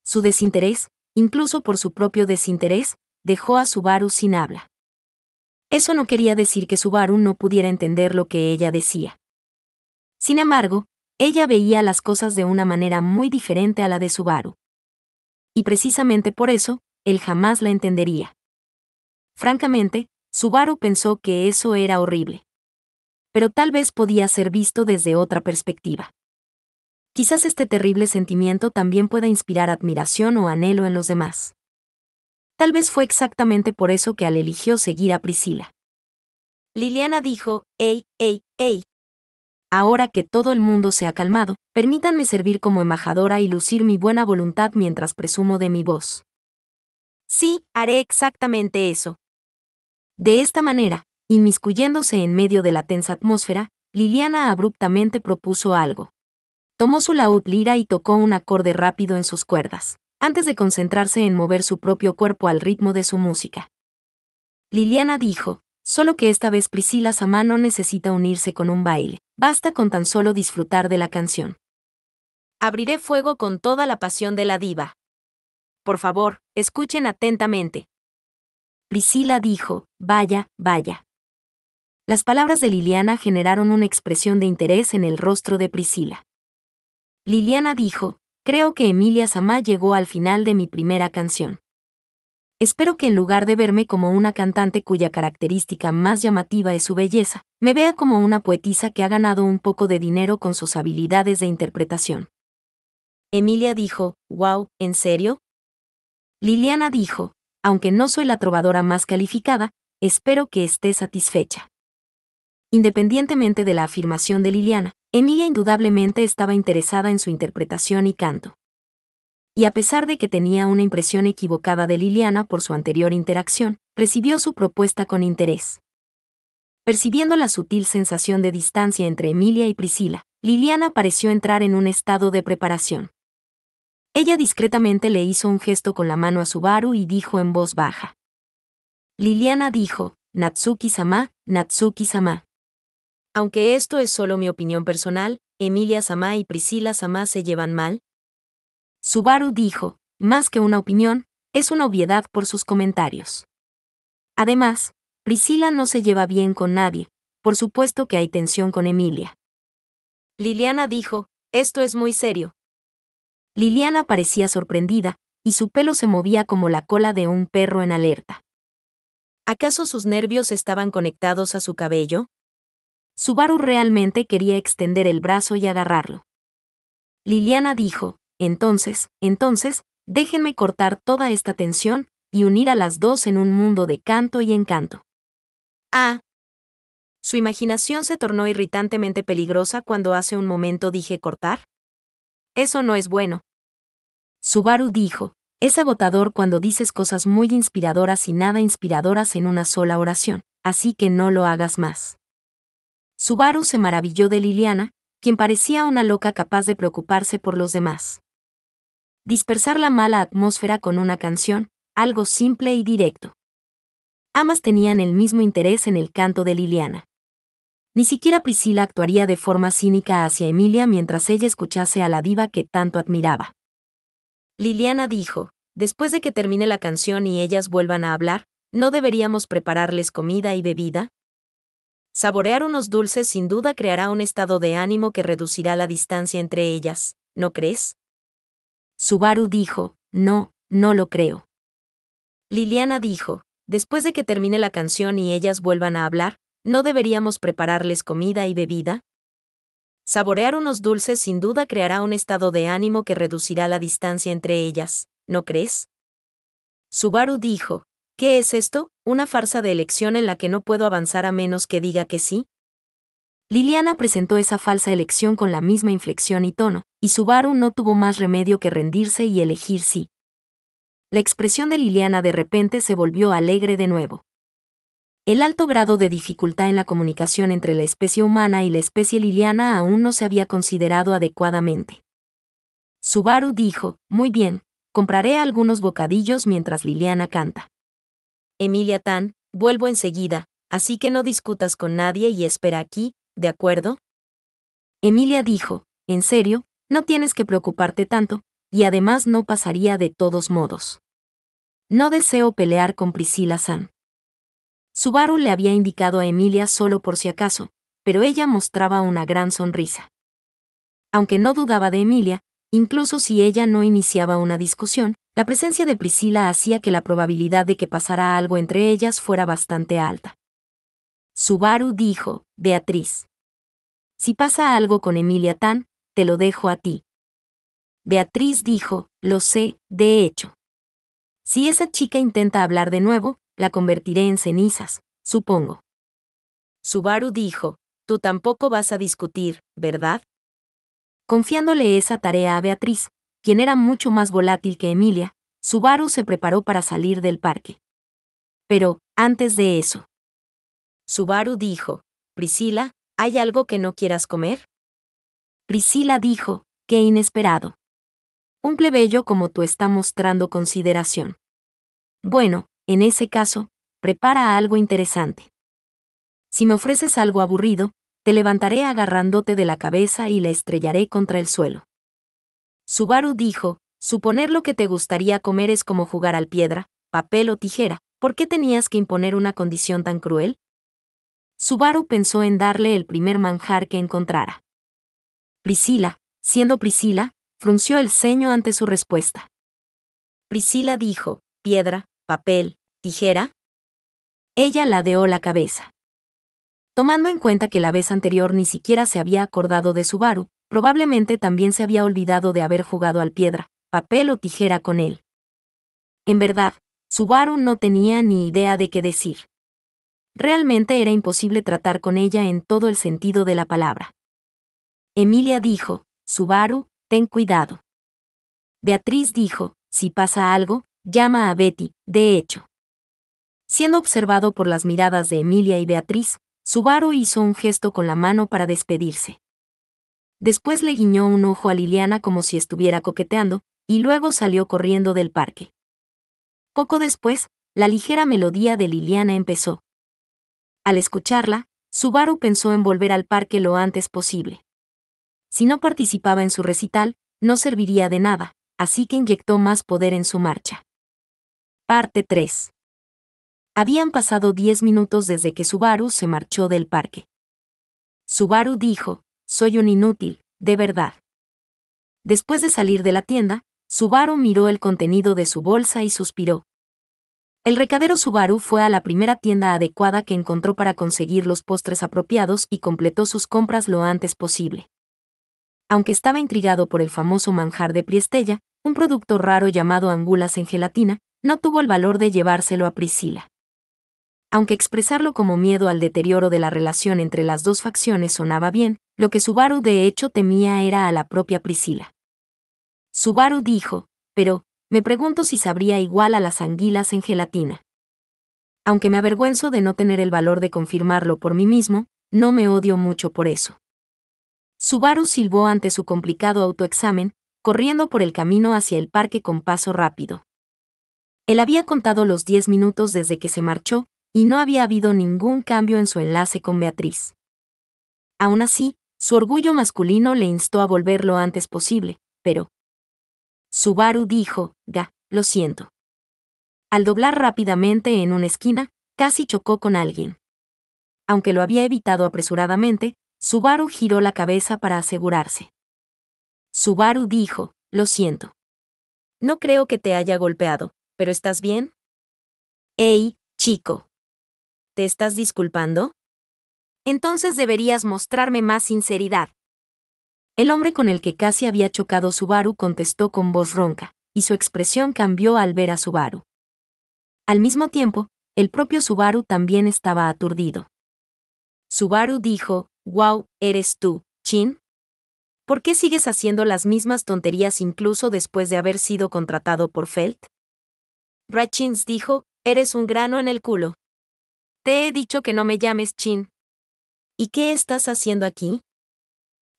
Su desinterés, incluso por su propio desinterés, dejó a Subaru sin habla. Eso no quería decir que Subaru no pudiera entender lo que ella decía. Sin embargo, ella veía las cosas de una manera muy diferente a la de Subaru y precisamente por eso, él jamás la entendería. Francamente, Subaru pensó que eso era horrible. Pero tal vez podía ser visto desde otra perspectiva. Quizás este terrible sentimiento también pueda inspirar admiración o anhelo en los demás. Tal vez fue exactamente por eso que Al eligió seguir a Priscila. Liliana dijo, ¡Ey, ey, ey! ahora que todo el mundo se ha calmado, permítanme servir como embajadora y lucir mi buena voluntad mientras presumo de mi voz. Sí, haré exactamente eso. De esta manera, inmiscuyéndose en medio de la tensa atmósfera, Liliana abruptamente propuso algo. Tomó su laúd lira y tocó un acorde rápido en sus cuerdas, antes de concentrarse en mover su propio cuerpo al ritmo de su música. Liliana dijo, Solo que esta vez Priscila Samá no necesita unirse con un baile, basta con tan solo disfrutar de la canción. Abriré fuego con toda la pasión de la diva. Por favor, escuchen atentamente. Priscila dijo, vaya, vaya. Las palabras de Liliana generaron una expresión de interés en el rostro de Priscila. Liliana dijo, creo que Emilia Samá llegó al final de mi primera canción. Espero que en lugar de verme como una cantante cuya característica más llamativa es su belleza, me vea como una poetisa que ha ganado un poco de dinero con sus habilidades de interpretación. Emilia dijo, wow, ¿en serio? Liliana dijo, aunque no soy la trovadora más calificada, espero que esté satisfecha. Independientemente de la afirmación de Liliana, Emilia indudablemente estaba interesada en su interpretación y canto y a pesar de que tenía una impresión equivocada de Liliana por su anterior interacción, recibió su propuesta con interés. Percibiendo la sutil sensación de distancia entre Emilia y Priscila, Liliana pareció entrar en un estado de preparación. Ella discretamente le hizo un gesto con la mano a Subaru y dijo en voz baja. Liliana dijo, Natsuki-sama, Natsuki-sama. Aunque esto es solo mi opinión personal, Emilia-sama y Priscila-sama se llevan mal, Subaru dijo, más que una opinión, es una obviedad por sus comentarios. Además, Priscila no se lleva bien con nadie, por supuesto que hay tensión con Emilia. Liliana dijo, esto es muy serio. Liliana parecía sorprendida, y su pelo se movía como la cola de un perro en alerta. ¿Acaso sus nervios estaban conectados a su cabello? Subaru realmente quería extender el brazo y agarrarlo. Liliana dijo, entonces, entonces, déjenme cortar toda esta tensión y unir a las dos en un mundo de canto y encanto. Ah. Su imaginación se tornó irritantemente peligrosa cuando hace un momento dije cortar. Eso no es bueno. Subaru dijo, es agotador cuando dices cosas muy inspiradoras y nada inspiradoras en una sola oración, así que no lo hagas más. Subaru se maravilló de Liliana, quien parecía una loca capaz de preocuparse por los demás. Dispersar la mala atmósfera con una canción, algo simple y directo. Ambas tenían el mismo interés en el canto de Liliana. Ni siquiera Priscila actuaría de forma cínica hacia Emilia mientras ella escuchase a la diva que tanto admiraba. Liliana dijo, después de que termine la canción y ellas vuelvan a hablar, ¿no deberíamos prepararles comida y bebida? Saborear unos dulces sin duda creará un estado de ánimo que reducirá la distancia entre ellas, ¿no crees? Subaru dijo, no, no lo creo. Liliana dijo, después de que termine la canción y ellas vuelvan a hablar, ¿no deberíamos prepararles comida y bebida? Saborear unos dulces sin duda creará un estado de ánimo que reducirá la distancia entre ellas, ¿no crees? Subaru dijo, ¿qué es esto? ¿Una farsa de elección en la que no puedo avanzar a menos que diga que sí? Liliana presentó esa falsa elección con la misma inflexión y tono, y Subaru no tuvo más remedio que rendirse y elegir sí. La expresión de Liliana de repente se volvió alegre de nuevo. El alto grado de dificultad en la comunicación entre la especie humana y la especie Liliana aún no se había considerado adecuadamente. Subaru dijo, muy bien, compraré algunos bocadillos mientras Liliana canta. Emilia Tan, vuelvo enseguida, así que no discutas con nadie y espera aquí, ¿de acuerdo? Emilia dijo, en serio, no tienes que preocuparte tanto, y además no pasaría de todos modos. No deseo pelear con Priscila San. Subaru le había indicado a Emilia solo por si acaso, pero ella mostraba una gran sonrisa. Aunque no dudaba de Emilia, incluso si ella no iniciaba una discusión, la presencia de Priscila hacía que la probabilidad de que pasara algo entre ellas fuera bastante alta. Subaru dijo, Beatriz. Si pasa algo con Emilia Tan, te lo dejo a ti. Beatriz dijo, lo sé, de hecho. Si esa chica intenta hablar de nuevo, la convertiré en cenizas, supongo. Subaru dijo, tú tampoco vas a discutir, ¿verdad? Confiándole esa tarea a Beatriz, quien era mucho más volátil que Emilia, Subaru se preparó para salir del parque. Pero, antes de eso, Subaru dijo, Priscila, ¿hay algo que no quieras comer? Priscila dijo, qué inesperado. Un plebeyo como tú está mostrando consideración. Bueno, en ese caso, prepara algo interesante. Si me ofreces algo aburrido, te levantaré agarrándote de la cabeza y la estrellaré contra el suelo. Subaru dijo, suponer lo que te gustaría comer es como jugar al piedra, papel o tijera, ¿por qué tenías que imponer una condición tan cruel? Subaru pensó en darle el primer manjar que encontrara. Priscila, siendo Priscila, frunció el ceño ante su respuesta. Priscila dijo, piedra, papel, tijera. Ella ladeó la cabeza. Tomando en cuenta que la vez anterior ni siquiera se había acordado de Subaru, probablemente también se había olvidado de haber jugado al piedra, papel o tijera con él. En verdad, Subaru no tenía ni idea de qué decir. Realmente era imposible tratar con ella en todo el sentido de la palabra. Emilia dijo, Subaru, ten cuidado. Beatriz dijo, si pasa algo, llama a Betty, de hecho. Siendo observado por las miradas de Emilia y Beatriz, Subaru hizo un gesto con la mano para despedirse. Después le guiñó un ojo a Liliana como si estuviera coqueteando, y luego salió corriendo del parque. Poco después, la ligera melodía de Liliana empezó. Al escucharla, Subaru pensó en volver al parque lo antes posible. Si no participaba en su recital, no serviría de nada, así que inyectó más poder en su marcha. Parte 3. Habían pasado 10 minutos desde que Subaru se marchó del parque. Subaru dijo, soy un inútil, de verdad. Después de salir de la tienda, Subaru miró el contenido de su bolsa y suspiró. El recadero Subaru fue a la primera tienda adecuada que encontró para conseguir los postres apropiados y completó sus compras lo antes posible. Aunque estaba intrigado por el famoso manjar de Priestella, un producto raro llamado angulas en gelatina, no tuvo el valor de llevárselo a Priscila. Aunque expresarlo como miedo al deterioro de la relación entre las dos facciones sonaba bien, lo que Subaru de hecho temía era a la propia Priscila. Subaru dijo, pero, me pregunto si sabría igual a las anguilas en gelatina. Aunque me avergüenzo de no tener el valor de confirmarlo por mí mismo, no me odio mucho por eso. Subaru silbó ante su complicado autoexamen, corriendo por el camino hacia el parque con paso rápido. Él había contado los diez minutos desde que se marchó, y no había habido ningún cambio en su enlace con Beatriz. Aún así, su orgullo masculino le instó a volver lo antes posible, pero, Subaru dijo, Ga, lo siento. Al doblar rápidamente en una esquina, casi chocó con alguien. Aunque lo había evitado apresuradamente, Subaru giró la cabeza para asegurarse. Subaru dijo, lo siento. No creo que te haya golpeado, pero ¿estás bien? Ey, chico. ¿Te estás disculpando? Entonces deberías mostrarme más sinceridad, el hombre con el que casi había chocado Subaru contestó con voz ronca, y su expresión cambió al ver a Subaru. Al mismo tiempo, el propio Subaru también estaba aturdido. Subaru dijo, Wow, ¿eres tú, Chin? ¿Por qué sigues haciendo las mismas tonterías incluso después de haber sido contratado por Felt? Rachins dijo, Eres un grano en el culo. Te he dicho que no me llames Chin. ¿Y qué estás haciendo aquí?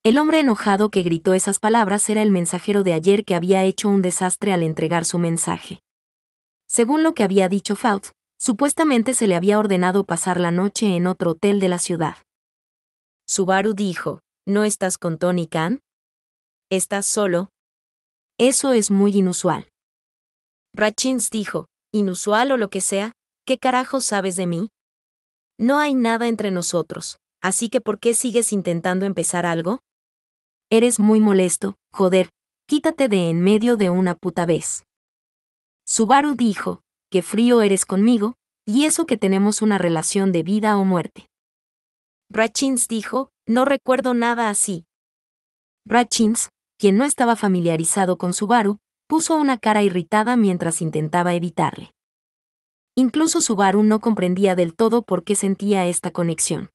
El hombre enojado que gritó esas palabras era el mensajero de ayer que había hecho un desastre al entregar su mensaje. Según lo que había dicho Faust, supuestamente se le había ordenado pasar la noche en otro hotel de la ciudad. Subaru dijo, ¿no estás con Tony Khan? ¿Estás solo? Eso es muy inusual. Rachins dijo, inusual o lo que sea, ¿qué carajo sabes de mí? No hay nada entre nosotros, así que ¿por qué sigues intentando empezar algo? Eres muy molesto, joder, quítate de en medio de una puta vez. Subaru dijo, —Qué frío eres conmigo, y eso que tenemos una relación de vida o muerte. Rachins dijo, no recuerdo nada así. Rachins, quien no estaba familiarizado con Subaru, puso una cara irritada mientras intentaba evitarle. Incluso Subaru no comprendía del todo por qué sentía esta conexión.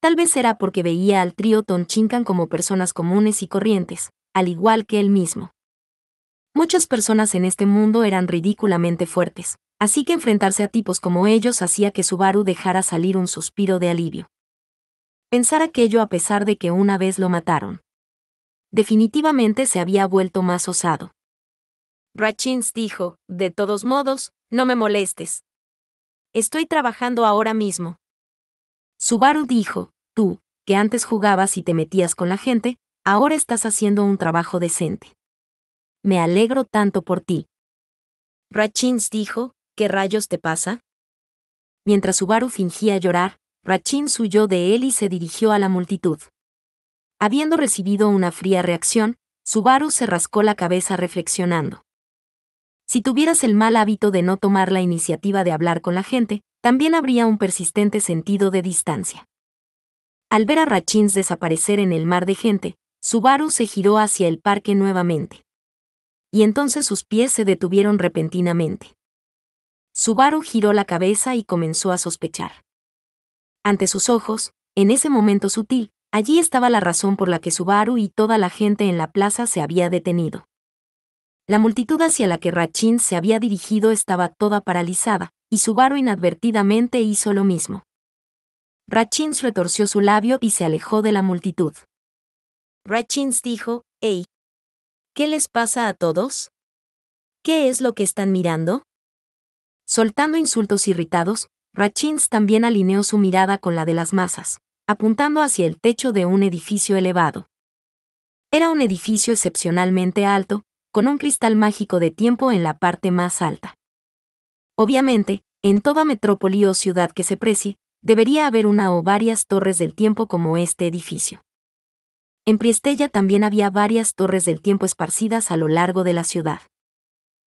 Tal vez era porque veía al trío Tonchinkan como personas comunes y corrientes, al igual que él mismo. Muchas personas en este mundo eran ridículamente fuertes, así que enfrentarse a tipos como ellos hacía que Subaru dejara salir un suspiro de alivio. Pensar aquello a pesar de que una vez lo mataron. Definitivamente se había vuelto más osado. Rachins dijo, de todos modos, no me molestes. Estoy trabajando ahora mismo. Subaru dijo, tú, que antes jugabas y te metías con la gente, ahora estás haciendo un trabajo decente. Me alegro tanto por ti. Rachins dijo, ¿qué rayos te pasa? Mientras Subaru fingía llorar, Rachins huyó de él y se dirigió a la multitud. Habiendo recibido una fría reacción, Subaru se rascó la cabeza reflexionando. Si tuvieras el mal hábito de no tomar la iniciativa de hablar con la gente, también habría un persistente sentido de distancia. Al ver a Rachins desaparecer en el mar de gente, Subaru se giró hacia el parque nuevamente. Y entonces sus pies se detuvieron repentinamente. Subaru giró la cabeza y comenzó a sospechar. Ante sus ojos, en ese momento sutil, allí estaba la razón por la que Subaru y toda la gente en la plaza se había detenido. La multitud hacia la que Rachins se había dirigido estaba toda paralizada, y Subaru inadvertidamente hizo lo mismo. Rachins retorció su labio y se alejó de la multitud. Rachins dijo, «Ey, ¿qué les pasa a todos? ¿Qué es lo que están mirando?» Soltando insultos irritados, Rachins también alineó su mirada con la de las masas, apuntando hacia el techo de un edificio elevado. Era un edificio excepcionalmente alto, con un cristal mágico de tiempo en la parte más alta. Obviamente, en toda metrópoli o ciudad que se precie, debería haber una o varias torres del tiempo como este edificio. En Priestella también había varias torres del tiempo esparcidas a lo largo de la ciudad.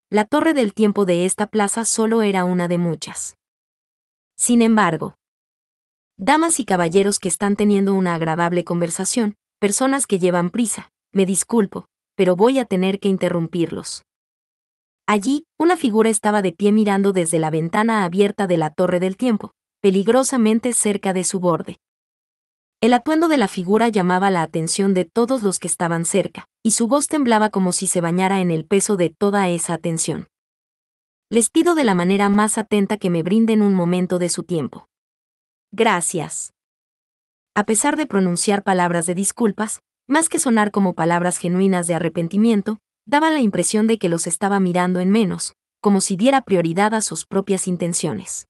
La torre del tiempo de esta plaza solo era una de muchas. Sin embargo, damas y caballeros que están teniendo una agradable conversación, personas que llevan prisa, me disculpo, pero voy a tener que interrumpirlos. Allí, una figura estaba de pie mirando desde la ventana abierta de la Torre del Tiempo, peligrosamente cerca de su borde. El atuendo de la figura llamaba la atención de todos los que estaban cerca, y su voz temblaba como si se bañara en el peso de toda esa atención. Les pido de la manera más atenta que me brinden un momento de su tiempo. Gracias. A pesar de pronunciar palabras de disculpas, más que sonar como palabras genuinas de arrepentimiento, daba la impresión de que los estaba mirando en menos, como si diera prioridad a sus propias intenciones.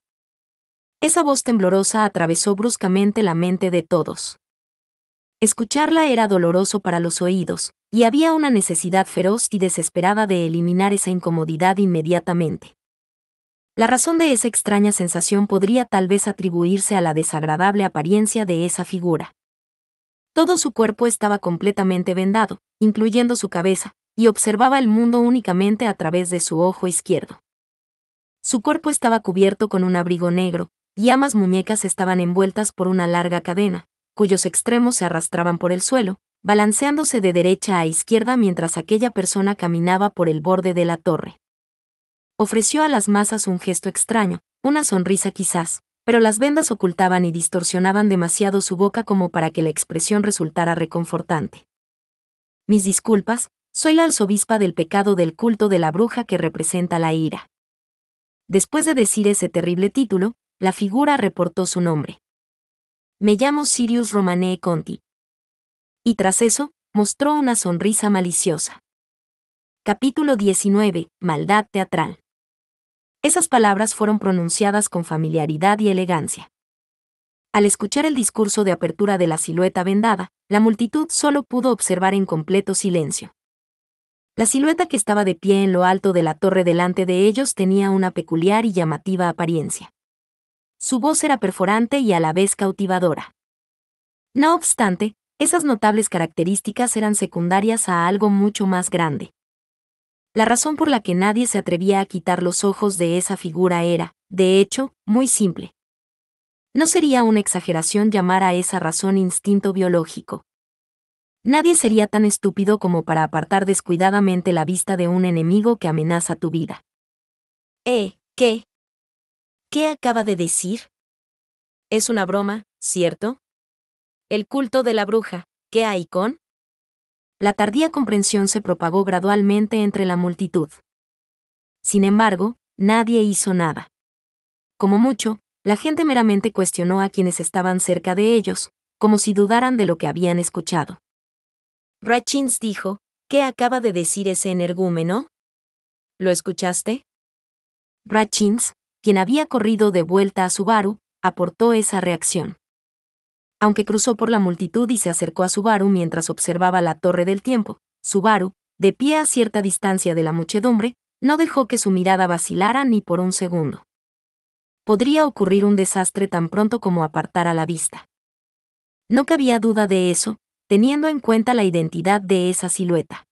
Esa voz temblorosa atravesó bruscamente la mente de todos. Escucharla era doloroso para los oídos, y había una necesidad feroz y desesperada de eliminar esa incomodidad inmediatamente. La razón de esa extraña sensación podría tal vez atribuirse a la desagradable apariencia de esa figura. Todo su cuerpo estaba completamente vendado, incluyendo su cabeza, y observaba el mundo únicamente a través de su ojo izquierdo. Su cuerpo estaba cubierto con un abrigo negro, y ambas muñecas estaban envueltas por una larga cadena, cuyos extremos se arrastraban por el suelo, balanceándose de derecha a izquierda mientras aquella persona caminaba por el borde de la torre. Ofreció a las masas un gesto extraño, una sonrisa quizás, pero las vendas ocultaban y distorsionaban demasiado su boca como para que la expresión resultara reconfortante. Mis disculpas, soy la arzobispa del pecado del culto de la bruja que representa la ira. Después de decir ese terrible título, la figura reportó su nombre. Me llamo Sirius Romané Conti. Y tras eso, mostró una sonrisa maliciosa. Capítulo 19. Maldad teatral. Esas palabras fueron pronunciadas con familiaridad y elegancia. Al escuchar el discurso de apertura de la silueta vendada, la multitud solo pudo observar en completo silencio. La silueta que estaba de pie en lo alto de la torre delante de ellos tenía una peculiar y llamativa apariencia. Su voz era perforante y a la vez cautivadora. No obstante, esas notables características eran secundarias a algo mucho más grande. La razón por la que nadie se atrevía a quitar los ojos de esa figura era, de hecho, muy simple. No sería una exageración llamar a esa razón instinto biológico, Nadie sería tan estúpido como para apartar descuidadamente la vista de un enemigo que amenaza tu vida. Eh, ¿qué? ¿Qué acaba de decir? Es una broma, ¿cierto? El culto de la bruja, ¿qué hay con? La tardía comprensión se propagó gradualmente entre la multitud. Sin embargo, nadie hizo nada. Como mucho, la gente meramente cuestionó a quienes estaban cerca de ellos, como si dudaran de lo que habían escuchado. Rachins dijo, ¿qué acaba de decir ese energúmeno? ¿Lo escuchaste? Rachins, quien había corrido de vuelta a Subaru, aportó esa reacción. Aunque cruzó por la multitud y se acercó a Subaru mientras observaba la Torre del Tiempo, Subaru, de pie a cierta distancia de la muchedumbre, no dejó que su mirada vacilara ni por un segundo. Podría ocurrir un desastre tan pronto como apartara la vista. No cabía duda de eso, teniendo en cuenta la identidad de esa silueta.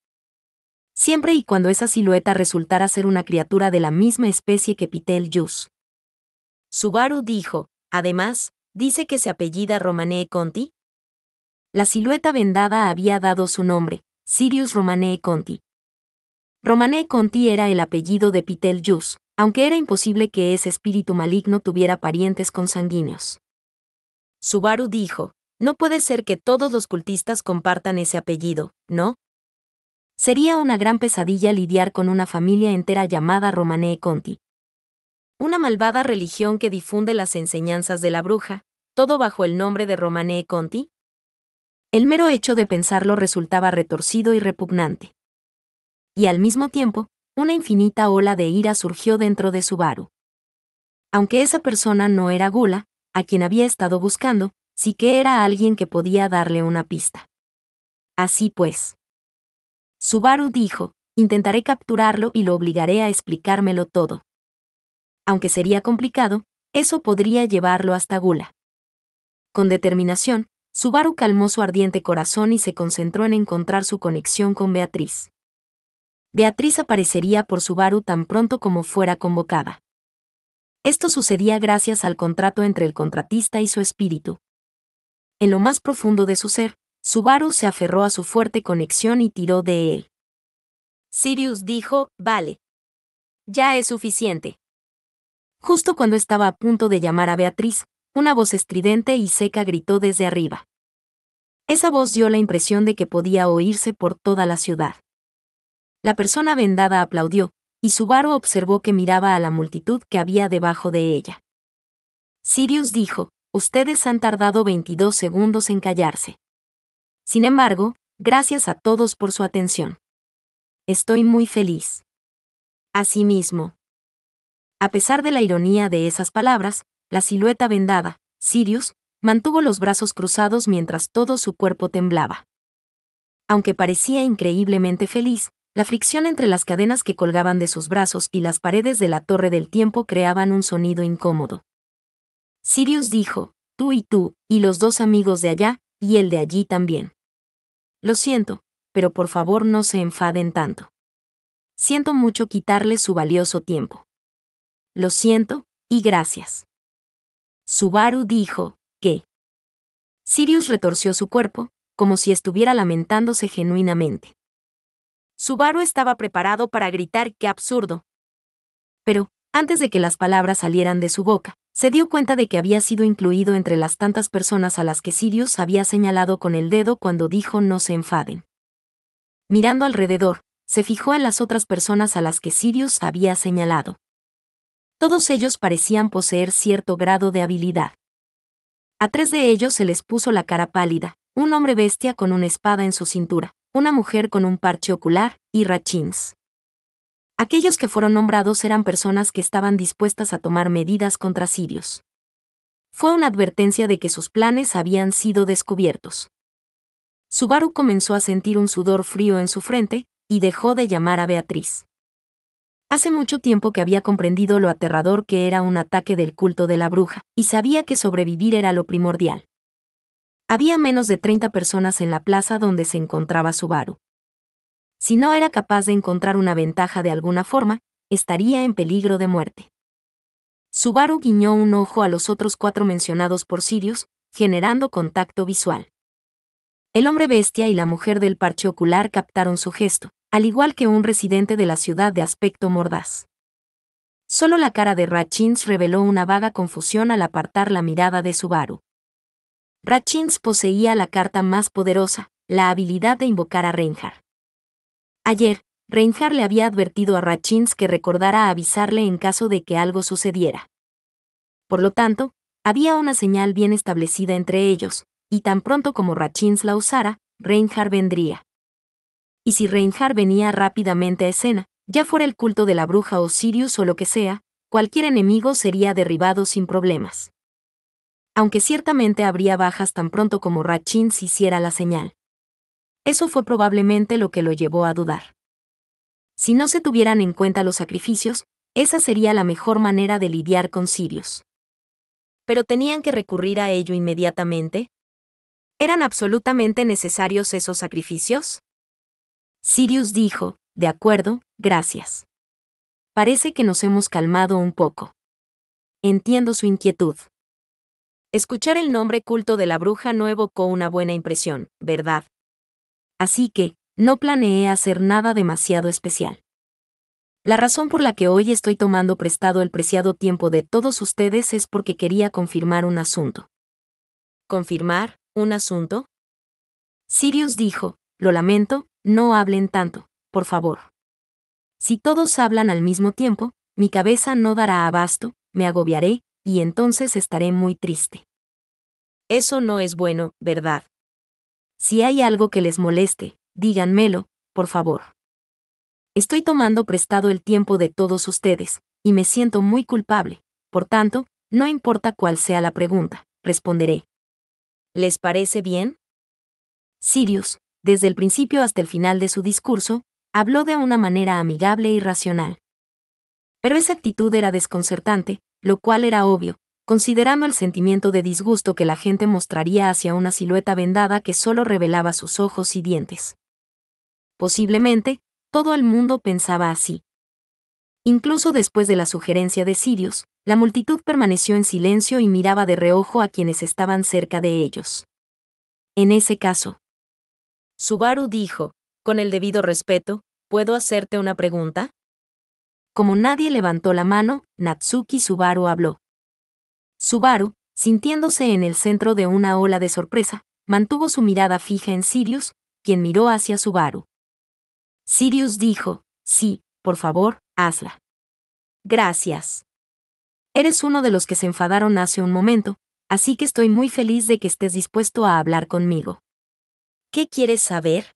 Siempre y cuando esa silueta resultara ser una criatura de la misma especie que Pitel Jus. Subaru dijo, además, dice que se apellida Romanee Conti. La silueta vendada había dado su nombre, Sirius Romanee Conti. Romanee Conti era el apellido de Pitel Jus, aunque era imposible que ese espíritu maligno tuviera parientes consanguíneos. Subaru dijo, no puede ser que todos los cultistas compartan ese apellido, ¿no? Sería una gran pesadilla lidiar con una familia entera llamada Romane Conti. Una malvada religión que difunde las enseñanzas de la bruja, todo bajo el nombre de Romane Conti. El mero hecho de pensarlo resultaba retorcido y repugnante. Y al mismo tiempo, una infinita ola de ira surgió dentro de Subaru. Aunque esa persona no era Gula, a quien había estado buscando, sí que era alguien que podía darle una pista. Así pues. Subaru dijo, intentaré capturarlo y lo obligaré a explicármelo todo. Aunque sería complicado, eso podría llevarlo hasta Gula. Con determinación, Subaru calmó su ardiente corazón y se concentró en encontrar su conexión con Beatriz. Beatriz aparecería por Subaru tan pronto como fuera convocada. Esto sucedía gracias al contrato entre el contratista y su espíritu, en lo más profundo de su ser, Subaru se aferró a su fuerte conexión y tiró de él. Sirius dijo, vale. Ya es suficiente. Justo cuando estaba a punto de llamar a Beatriz, una voz estridente y seca gritó desde arriba. Esa voz dio la impresión de que podía oírse por toda la ciudad. La persona vendada aplaudió, y Subaru observó que miraba a la multitud que había debajo de ella. Sirius dijo, ustedes han tardado 22 segundos en callarse. Sin embargo, gracias a todos por su atención. Estoy muy feliz. Asimismo. A pesar de la ironía de esas palabras, la silueta vendada, Sirius, mantuvo los brazos cruzados mientras todo su cuerpo temblaba. Aunque parecía increíblemente feliz, la fricción entre las cadenas que colgaban de sus brazos y las paredes de la torre del tiempo creaban un sonido incómodo. Sirius dijo, tú y tú, y los dos amigos de allá, y el de allí también. Lo siento, pero por favor no se enfaden tanto. Siento mucho quitarle su valioso tiempo. Lo siento, y gracias. Subaru dijo, ¿qué? Sirius retorció su cuerpo, como si estuviera lamentándose genuinamente. Subaru estaba preparado para gritar qué absurdo. Pero, antes de que las palabras salieran de su boca, se dio cuenta de que había sido incluido entre las tantas personas a las que Sirius había señalado con el dedo cuando dijo no se enfaden. Mirando alrededor, se fijó en las otras personas a las que Sirius había señalado. Todos ellos parecían poseer cierto grado de habilidad. A tres de ellos se les puso la cara pálida, un hombre bestia con una espada en su cintura, una mujer con un parche ocular, y Rachins. Aquellos que fueron nombrados eran personas que estaban dispuestas a tomar medidas contra sirios. Fue una advertencia de que sus planes habían sido descubiertos. Subaru comenzó a sentir un sudor frío en su frente, y dejó de llamar a Beatriz. Hace mucho tiempo que había comprendido lo aterrador que era un ataque del culto de la bruja, y sabía que sobrevivir era lo primordial. Había menos de 30 personas en la plaza donde se encontraba Subaru. Si no era capaz de encontrar una ventaja de alguna forma, estaría en peligro de muerte. Subaru guiñó un ojo a los otros cuatro mencionados por Sirius, generando contacto visual. El hombre bestia y la mujer del parche ocular captaron su gesto, al igual que un residente de la ciudad de aspecto mordaz. Solo la cara de Rachins reveló una vaga confusión al apartar la mirada de Subaru. Rachins poseía la carta más poderosa, la habilidad de invocar a Reinhardt. Ayer, Reinhardt le había advertido a Rachins que recordara avisarle en caso de que algo sucediera. Por lo tanto, había una señal bien establecida entre ellos, y tan pronto como Rachins la usara, Reinhardt vendría. Y si Reinhardt venía rápidamente a escena, ya fuera el culto de la bruja o Sirius o lo que sea, cualquier enemigo sería derribado sin problemas. Aunque ciertamente habría bajas tan pronto como Rachins hiciera la señal. Eso fue probablemente lo que lo llevó a dudar. Si no se tuvieran en cuenta los sacrificios, esa sería la mejor manera de lidiar con Sirius. Pero tenían que recurrir a ello inmediatamente. ¿Eran absolutamente necesarios esos sacrificios? Sirius dijo, de acuerdo, gracias. Parece que nos hemos calmado un poco. Entiendo su inquietud. Escuchar el nombre culto de la bruja no evocó una buena impresión, ¿verdad? así que, no planeé hacer nada demasiado especial. La razón por la que hoy estoy tomando prestado el preciado tiempo de todos ustedes es porque quería confirmar un asunto. ¿Confirmar un asunto? Sirius dijo, lo lamento, no hablen tanto, por favor. Si todos hablan al mismo tiempo, mi cabeza no dará abasto, me agobiaré, y entonces estaré muy triste. Eso no es bueno, ¿verdad? Si hay algo que les moleste, díganmelo, por favor. Estoy tomando prestado el tiempo de todos ustedes, y me siento muy culpable, por tanto, no importa cuál sea la pregunta, responderé. ¿Les parece bien? Sirius, desde el principio hasta el final de su discurso, habló de una manera amigable y racional. Pero esa actitud era desconcertante, lo cual era obvio, considerando el sentimiento de disgusto que la gente mostraría hacia una silueta vendada que solo revelaba sus ojos y dientes. Posiblemente, todo el mundo pensaba así. Incluso después de la sugerencia de Sirius, la multitud permaneció en silencio y miraba de reojo a quienes estaban cerca de ellos. En ese caso, Subaru dijo, con el debido respeto, ¿puedo hacerte una pregunta? Como nadie levantó la mano, Natsuki Subaru habló. Subaru, sintiéndose en el centro de una ola de sorpresa, mantuvo su mirada fija en Sirius, quien miró hacia Subaru. Sirius dijo, sí, por favor, hazla. Gracias. Eres uno de los que se enfadaron hace un momento, así que estoy muy feliz de que estés dispuesto a hablar conmigo. ¿Qué quieres saber?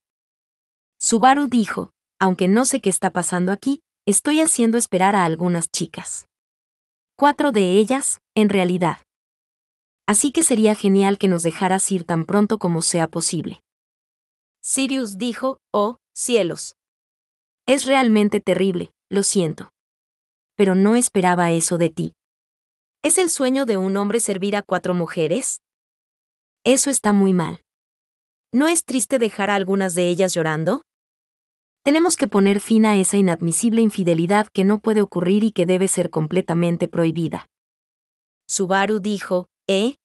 Subaru dijo, aunque no sé qué está pasando aquí, estoy haciendo esperar a algunas chicas cuatro de ellas, en realidad. Así que sería genial que nos dejaras ir tan pronto como sea posible. Sirius dijo, oh, cielos. Es realmente terrible, lo siento. Pero no esperaba eso de ti. ¿Es el sueño de un hombre servir a cuatro mujeres? Eso está muy mal. ¿No es triste dejar a algunas de ellas llorando? Tenemos que poner fin a esa inadmisible infidelidad que no puede ocurrir y que debe ser completamente prohibida. Subaru dijo, ¿eh?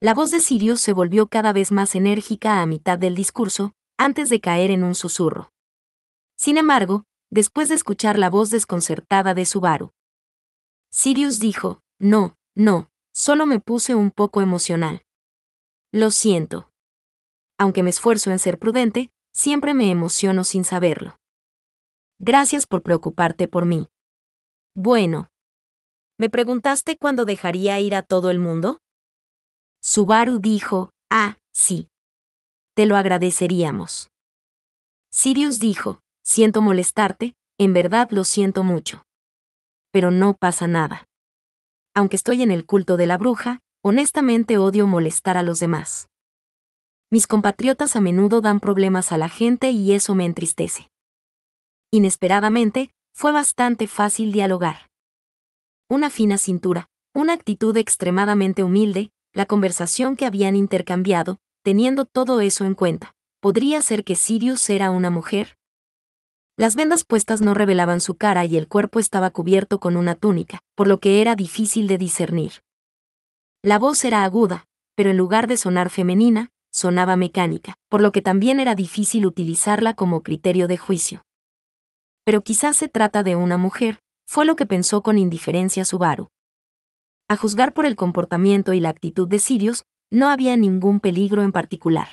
La voz de Sirius se volvió cada vez más enérgica a mitad del discurso, antes de caer en un susurro. Sin embargo, después de escuchar la voz desconcertada de Subaru, Sirius dijo, no, no, solo me puse un poco emocional. Lo siento. Aunque me esfuerzo en ser prudente, siempre me emociono sin saberlo. Gracias por preocuparte por mí. Bueno. ¿Me preguntaste cuándo dejaría ir a todo el mundo? Subaru dijo, ah, sí. Te lo agradeceríamos. Sirius dijo, siento molestarte, en verdad lo siento mucho. Pero no pasa nada. Aunque estoy en el culto de la bruja, honestamente odio molestar a los demás. Mis compatriotas a menudo dan problemas a la gente y eso me entristece. Inesperadamente, fue bastante fácil dialogar. Una fina cintura, una actitud extremadamente humilde, la conversación que habían intercambiado, teniendo todo eso en cuenta. ¿Podría ser que Sirius era una mujer? Las vendas puestas no revelaban su cara y el cuerpo estaba cubierto con una túnica, por lo que era difícil de discernir. La voz era aguda, pero en lugar de sonar femenina, sonaba mecánica, por lo que también era difícil utilizarla como criterio de juicio. Pero quizás se trata de una mujer, fue lo que pensó con indiferencia Subaru. A juzgar por el comportamiento y la actitud de Sirius, no había ningún peligro en particular.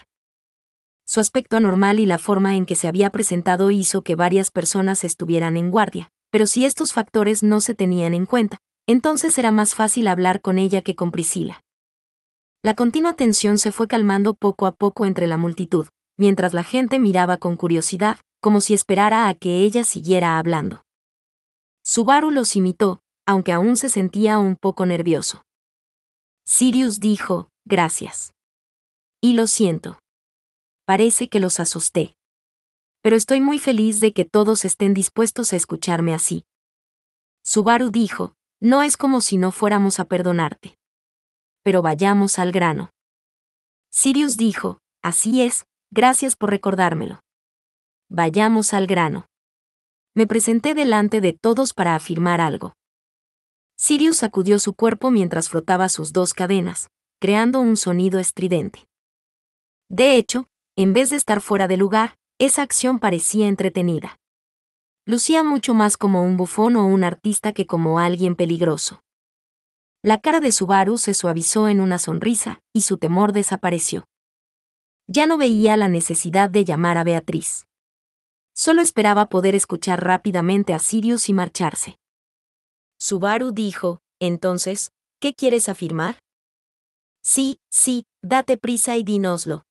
Su aspecto anormal y la forma en que se había presentado hizo que varias personas estuvieran en guardia, pero si estos factores no se tenían en cuenta, entonces era más fácil hablar con ella que con Priscila. La continua tensión se fue calmando poco a poco entre la multitud, mientras la gente miraba con curiosidad, como si esperara a que ella siguiera hablando. Subaru los imitó, aunque aún se sentía un poco nervioso. Sirius dijo, gracias. Y lo siento. Parece que los asusté. Pero estoy muy feliz de que todos estén dispuestos a escucharme así. Subaru dijo, no es como si no fuéramos a perdonarte pero vayamos al grano. Sirius dijo, así es, gracias por recordármelo. Vayamos al grano. Me presenté delante de todos para afirmar algo. Sirius sacudió su cuerpo mientras frotaba sus dos cadenas, creando un sonido estridente. De hecho, en vez de estar fuera de lugar, esa acción parecía entretenida. Lucía mucho más como un bufón o un artista que como alguien peligroso. La cara de Subaru se suavizó en una sonrisa, y su temor desapareció. Ya no veía la necesidad de llamar a Beatriz. Solo esperaba poder escuchar rápidamente a Sirius y marcharse. Subaru dijo, entonces, ¿qué quieres afirmar? Sí, sí, date prisa y dínoslo.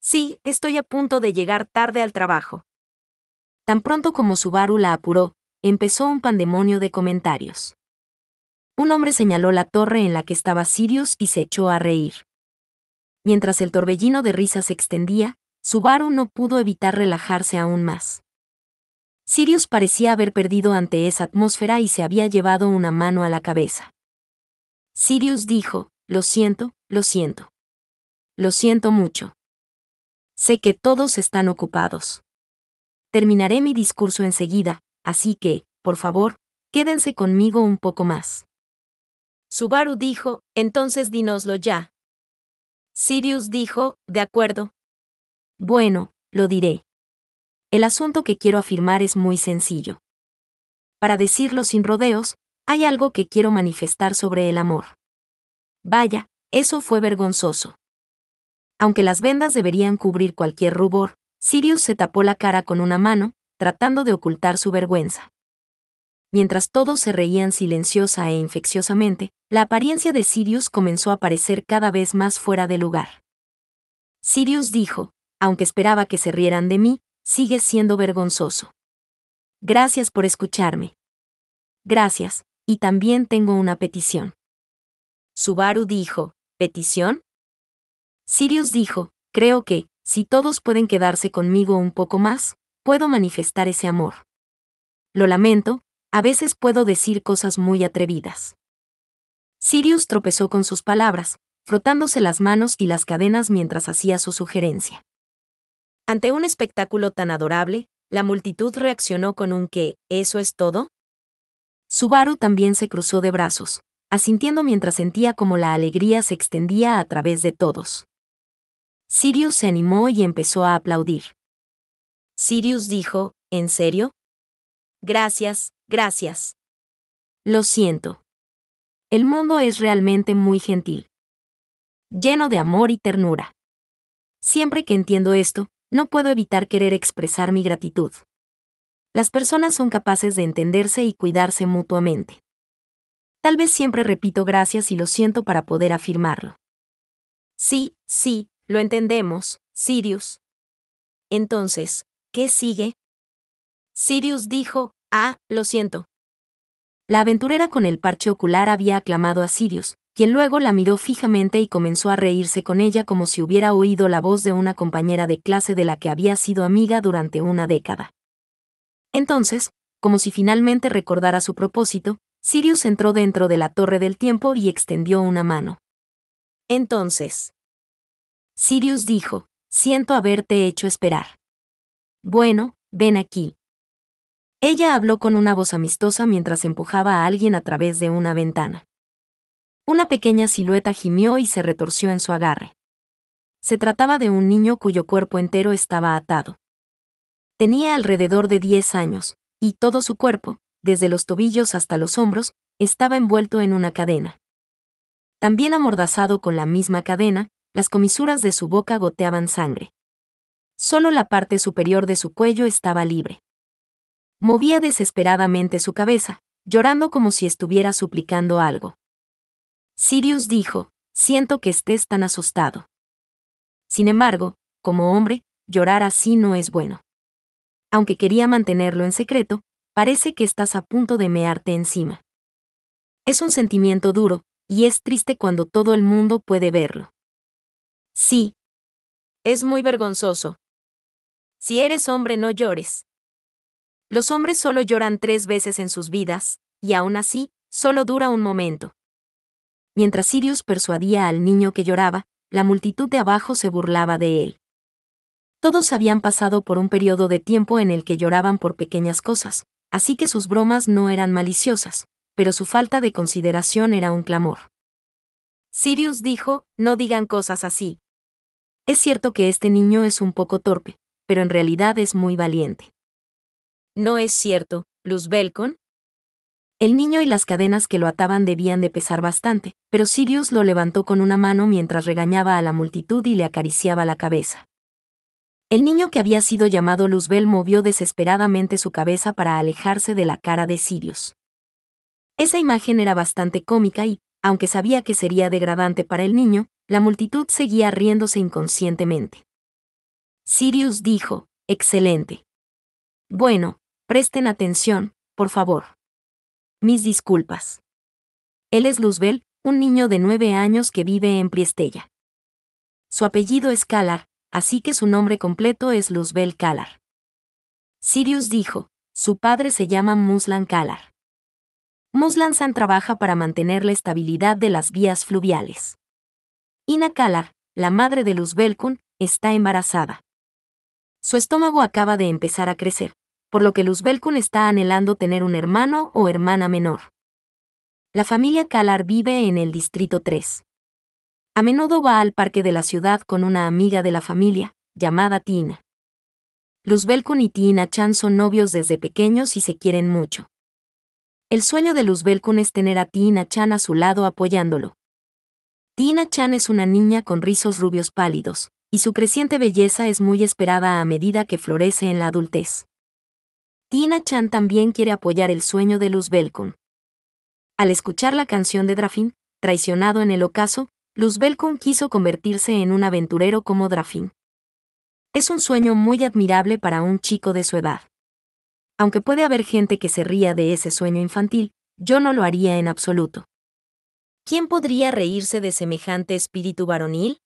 Sí, estoy a punto de llegar tarde al trabajo. Tan pronto como Subaru la apuró, empezó un pandemonio de comentarios. Un hombre señaló la torre en la que estaba Sirius y se echó a reír. Mientras el torbellino de risa se extendía, Subaru no pudo evitar relajarse aún más. Sirius parecía haber perdido ante esa atmósfera y se había llevado una mano a la cabeza. Sirius dijo, lo siento, lo siento. Lo siento mucho. Sé que todos están ocupados. Terminaré mi discurso enseguida, así que, por favor, quédense conmigo un poco más. Subaru dijo, entonces dínoslo ya. Sirius dijo, de acuerdo. Bueno, lo diré. El asunto que quiero afirmar es muy sencillo. Para decirlo sin rodeos, hay algo que quiero manifestar sobre el amor. Vaya, eso fue vergonzoso. Aunque las vendas deberían cubrir cualquier rubor, Sirius se tapó la cara con una mano, tratando de ocultar su vergüenza. Mientras todos se reían silenciosa e infecciosamente, la apariencia de Sirius comenzó a parecer cada vez más fuera de lugar. Sirius dijo, aunque esperaba que se rieran de mí, sigue siendo vergonzoso. Gracias por escucharme. Gracias, y también tengo una petición. Subaru dijo, ¿petición? Sirius dijo, creo que, si todos pueden quedarse conmigo un poco más, puedo manifestar ese amor. Lo lamento, a veces puedo decir cosas muy atrevidas. Sirius tropezó con sus palabras, frotándose las manos y las cadenas mientras hacía su sugerencia. Ante un espectáculo tan adorable, la multitud reaccionó con un que, ¿eso es todo? Subaru también se cruzó de brazos, asintiendo mientras sentía como la alegría se extendía a través de todos. Sirius se animó y empezó a aplaudir. Sirius dijo, ¿en serio? Gracias, Gracias. Lo siento. El mundo es realmente muy gentil. Lleno de amor y ternura. Siempre que entiendo esto, no puedo evitar querer expresar mi gratitud. Las personas son capaces de entenderse y cuidarse mutuamente. Tal vez siempre repito gracias y lo siento para poder afirmarlo. Sí, sí, lo entendemos, Sirius. Entonces, ¿qué sigue? Sirius dijo, Ah, lo siento. La aventurera con el parche ocular había aclamado a Sirius, quien luego la miró fijamente y comenzó a reírse con ella como si hubiera oído la voz de una compañera de clase de la que había sido amiga durante una década. Entonces, como si finalmente recordara su propósito, Sirius entró dentro de la Torre del Tiempo y extendió una mano. Entonces. Sirius dijo, siento haberte hecho esperar. Bueno, ven aquí, ella habló con una voz amistosa mientras empujaba a alguien a través de una ventana. Una pequeña silueta gimió y se retorció en su agarre. Se trataba de un niño cuyo cuerpo entero estaba atado. Tenía alrededor de 10 años, y todo su cuerpo, desde los tobillos hasta los hombros, estaba envuelto en una cadena. También amordazado con la misma cadena, las comisuras de su boca goteaban sangre. Solo la parte superior de su cuello estaba libre. Movía desesperadamente su cabeza, llorando como si estuviera suplicando algo. Sirius dijo, siento que estés tan asustado. Sin embargo, como hombre, llorar así no es bueno. Aunque quería mantenerlo en secreto, parece que estás a punto de mearte encima. Es un sentimiento duro, y es triste cuando todo el mundo puede verlo. Sí. Es muy vergonzoso. Si eres hombre no llores. Los hombres solo lloran tres veces en sus vidas, y aún así, solo dura un momento. Mientras Sirius persuadía al niño que lloraba, la multitud de abajo se burlaba de él. Todos habían pasado por un periodo de tiempo en el que lloraban por pequeñas cosas, así que sus bromas no eran maliciosas, pero su falta de consideración era un clamor. Sirius dijo, no digan cosas así. Es cierto que este niño es un poco torpe, pero en realidad es muy valiente. No es cierto, Luz Belcon. El niño y las cadenas que lo ataban debían de pesar bastante, pero Sirius lo levantó con una mano mientras regañaba a la multitud y le acariciaba la cabeza. El niño que había sido llamado Luzbel movió desesperadamente su cabeza para alejarse de la cara de Sirius. Esa imagen era bastante cómica y, aunque sabía que sería degradante para el niño, la multitud seguía riéndose inconscientemente. Sirius dijo, excelente. Bueno, Presten atención, por favor. Mis disculpas. Él es Luzbel, un niño de nueve años que vive en Priestella. Su apellido es Kalar, así que su nombre completo es Luzbel Kalar. Sirius dijo, su padre se llama Muslan Kalar. Muslan San trabaja para mantener la estabilidad de las vías fluviales. Ina Kalar, la madre de Kun, está embarazada. Su estómago acaba de empezar a crecer, por lo que Luzbelcon está anhelando tener un hermano o hermana menor. La familia Kalar vive en el Distrito 3. A menudo va al parque de la ciudad con una amiga de la familia, llamada Tina. Luzbelcon y Tina Chan son novios desde pequeños y se quieren mucho. El sueño de Belcon es tener a Tina Chan a su lado apoyándolo. Tina Chan es una niña con rizos rubios pálidos, y su creciente belleza es muy esperada a medida que florece en la adultez. Tina Chan también quiere apoyar el sueño de Luz Belcon. Al escuchar la canción de Drafin, traicionado en el ocaso, Luz Belcon quiso convertirse en un aventurero como Drafin. Es un sueño muy admirable para un chico de su edad. Aunque puede haber gente que se ría de ese sueño infantil, yo no lo haría en absoluto. ¿Quién podría reírse de semejante espíritu varonil?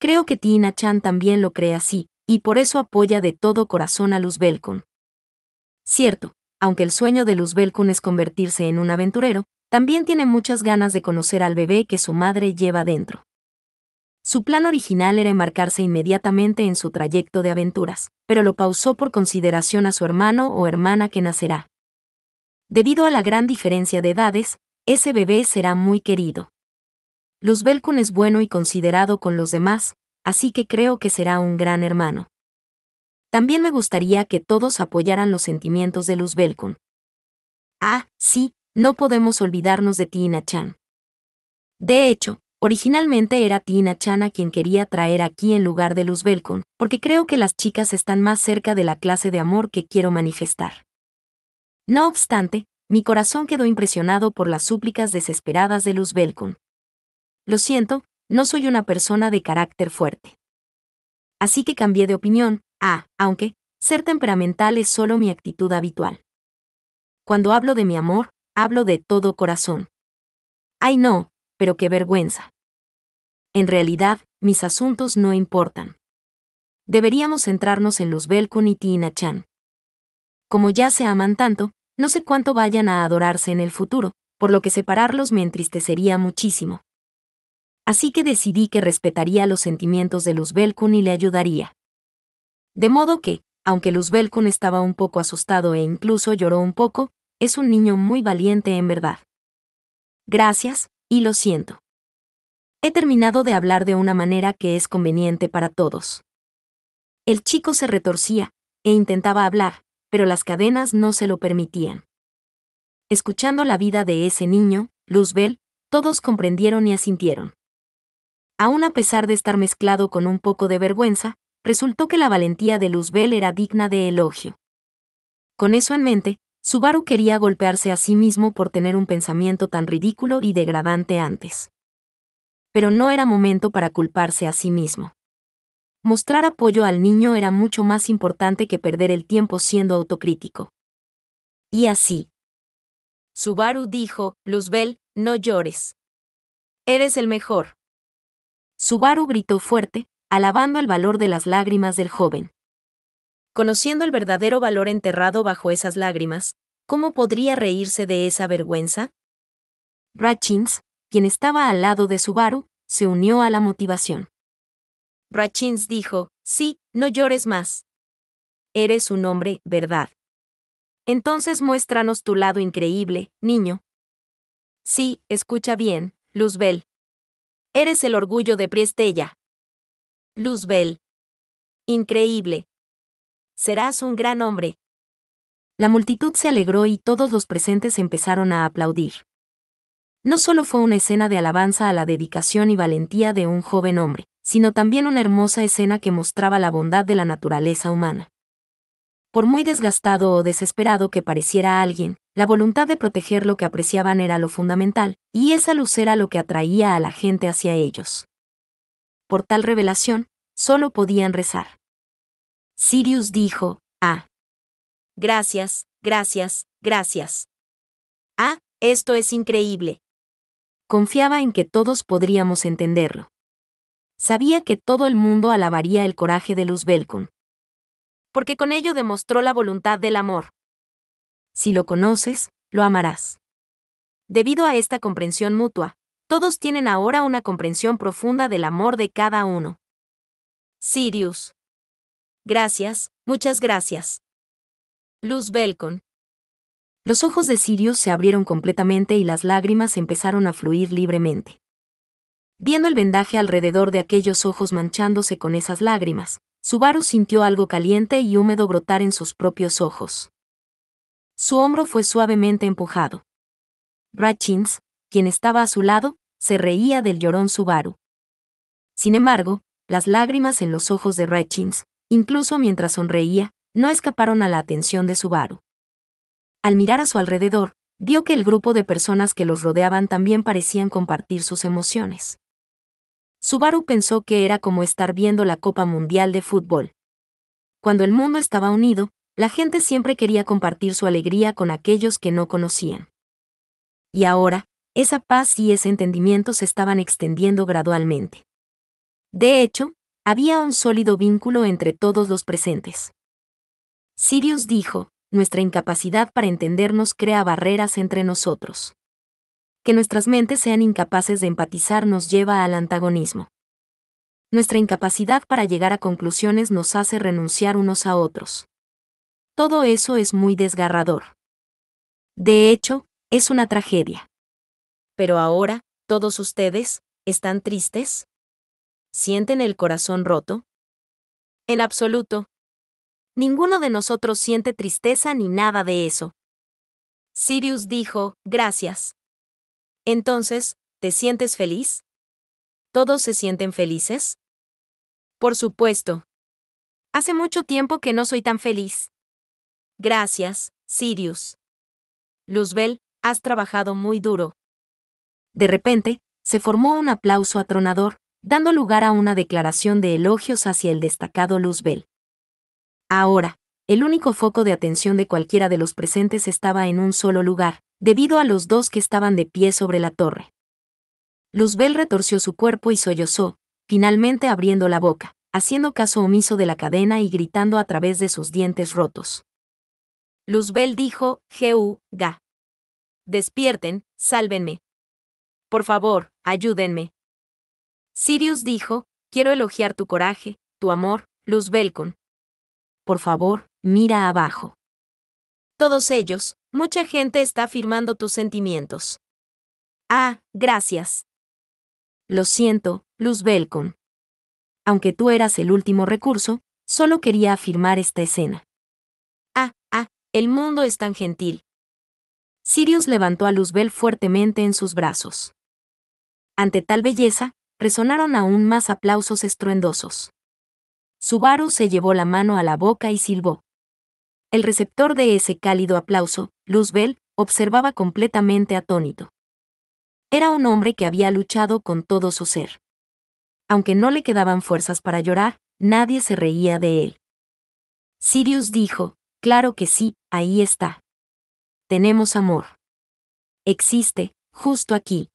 Creo que Tina Chan también lo cree así, y por eso apoya de todo corazón a Luz Belcon. Cierto, aunque el sueño de Luz es convertirse en un aventurero, también tiene muchas ganas de conocer al bebé que su madre lleva dentro. Su plan original era embarcarse inmediatamente en su trayecto de aventuras, pero lo pausó por consideración a su hermano o hermana que nacerá. Debido a la gran diferencia de edades, ese bebé será muy querido. Luz es bueno y considerado con los demás, así que creo que será un gran hermano. También me gustaría que todos apoyaran los sentimientos de Luz Belcon. Ah, sí, no podemos olvidarnos de Tina Chan. De hecho, originalmente era Tina Chan a quien quería traer aquí en lugar de Luz Belcon, porque creo que las chicas están más cerca de la clase de amor que quiero manifestar. No obstante, mi corazón quedó impresionado por las súplicas desesperadas de Luz Belcon. Lo siento, no soy una persona de carácter fuerte. Así que cambié de opinión, Ah, aunque, ser temperamental es solo mi actitud habitual. Cuando hablo de mi amor, hablo de todo corazón. Ay no, pero qué vergüenza. En realidad, mis asuntos no importan. Deberíamos centrarnos en los Belcon y Tina-chan. Como ya se aman tanto, no sé cuánto vayan a adorarse en el futuro, por lo que separarlos me entristecería muchísimo. Así que decidí que respetaría los sentimientos de los Belkun y le ayudaría. De modo que, aunque Luzbelcon estaba un poco asustado e incluso lloró un poco, es un niño muy valiente en verdad. Gracias, y lo siento. He terminado de hablar de una manera que es conveniente para todos. El chico se retorcía, e intentaba hablar, pero las cadenas no se lo permitían. Escuchando la vida de ese niño, Luzbel, todos comprendieron y asintieron. Aún a pesar de estar mezclado con un poco de vergüenza, resultó que la valentía de Luzbel era digna de elogio. Con eso en mente, Subaru quería golpearse a sí mismo por tener un pensamiento tan ridículo y degradante antes. Pero no era momento para culparse a sí mismo. Mostrar apoyo al niño era mucho más importante que perder el tiempo siendo autocrítico. Y así. Subaru dijo, Luzbel, no llores. Eres el mejor. Subaru gritó fuerte, alabando el valor de las lágrimas del joven. Conociendo el verdadero valor enterrado bajo esas lágrimas, ¿cómo podría reírse de esa vergüenza? Rachins, quien estaba al lado de Subaru, se unió a la motivación. Rachins dijo, sí, no llores más. Eres un hombre, ¿verdad? Entonces muéstranos tu lado increíble, niño. Sí, escucha bien, Luzbel. Eres el orgullo de Priestella. Luzbel. Increíble. Serás un gran hombre. La multitud se alegró y todos los presentes empezaron a aplaudir. No solo fue una escena de alabanza a la dedicación y valentía de un joven hombre, sino también una hermosa escena que mostraba la bondad de la naturaleza humana. Por muy desgastado o desesperado que pareciera alguien, la voluntad de proteger lo que apreciaban era lo fundamental, y esa luz era lo que atraía a la gente hacia ellos por tal revelación, solo podían rezar. Sirius dijo, Ah. Gracias, gracias, gracias. Ah, esto es increíble. Confiaba en que todos podríamos entenderlo. Sabía que todo el mundo alabaría el coraje de Luz Belcon. Porque con ello demostró la voluntad del amor. Si lo conoces, lo amarás. Debido a esta comprensión mutua, todos tienen ahora una comprensión profunda del amor de cada uno. Sirius. Gracias, muchas gracias. Luz Belcon. Los ojos de Sirius se abrieron completamente y las lágrimas empezaron a fluir libremente. Viendo el vendaje alrededor de aquellos ojos manchándose con esas lágrimas, Subaru sintió algo caliente y húmedo brotar en sus propios ojos. Su hombro fue suavemente empujado. Ratchins, quien estaba a su lado, se reía del llorón Subaru. Sin embargo, las lágrimas en los ojos de Retchins, incluso mientras sonreía, no escaparon a la atención de Subaru. Al mirar a su alrededor, vio que el grupo de personas que los rodeaban también parecían compartir sus emociones. Subaru pensó que era como estar viendo la Copa Mundial de Fútbol. Cuando el mundo estaba unido, la gente siempre quería compartir su alegría con aquellos que no conocían. Y ahora, esa paz y ese entendimiento se estaban extendiendo gradualmente. De hecho, había un sólido vínculo entre todos los presentes. Sirius dijo, nuestra incapacidad para entendernos crea barreras entre nosotros. Que nuestras mentes sean incapaces de empatizar nos lleva al antagonismo. Nuestra incapacidad para llegar a conclusiones nos hace renunciar unos a otros. Todo eso es muy desgarrador. De hecho, es una tragedia pero ahora, todos ustedes, ¿están tristes? ¿Sienten el corazón roto? En absoluto. Ninguno de nosotros siente tristeza ni nada de eso. Sirius dijo, gracias. Entonces, ¿te sientes feliz? ¿Todos se sienten felices? Por supuesto. Hace mucho tiempo que no soy tan feliz. Gracias, Sirius. Luzbel, has trabajado muy duro. De repente, se formó un aplauso atronador, dando lugar a una declaración de elogios hacia el destacado Luzbel. Ahora, el único foco de atención de cualquiera de los presentes estaba en un solo lugar, debido a los dos que estaban de pie sobre la torre. Luzbel retorció su cuerpo y sollozó, finalmente abriendo la boca, haciendo caso omiso de la cadena y gritando a través de sus dientes rotos. Luzbel dijo, "Geu Ga. Despierten, sálvenme, por favor, ayúdenme. Sirius dijo, quiero elogiar tu coraje, tu amor, Luz Belcon. Por favor, mira abajo. Todos ellos, mucha gente está afirmando tus sentimientos. Ah, gracias. Lo siento, Luz Belcon. Aunque tú eras el último recurso, solo quería afirmar esta escena. Ah, ah, el mundo es tan gentil. Sirius levantó a Luzbel fuertemente en sus brazos. Ante tal belleza, resonaron aún más aplausos estruendosos. Subaru se llevó la mano a la boca y silbó. El receptor de ese cálido aplauso, Luzbel, observaba completamente atónito. Era un hombre que había luchado con todo su ser. Aunque no le quedaban fuerzas para llorar, nadie se reía de él. Sirius dijo, claro que sí, ahí está. Tenemos amor. Existe, justo aquí.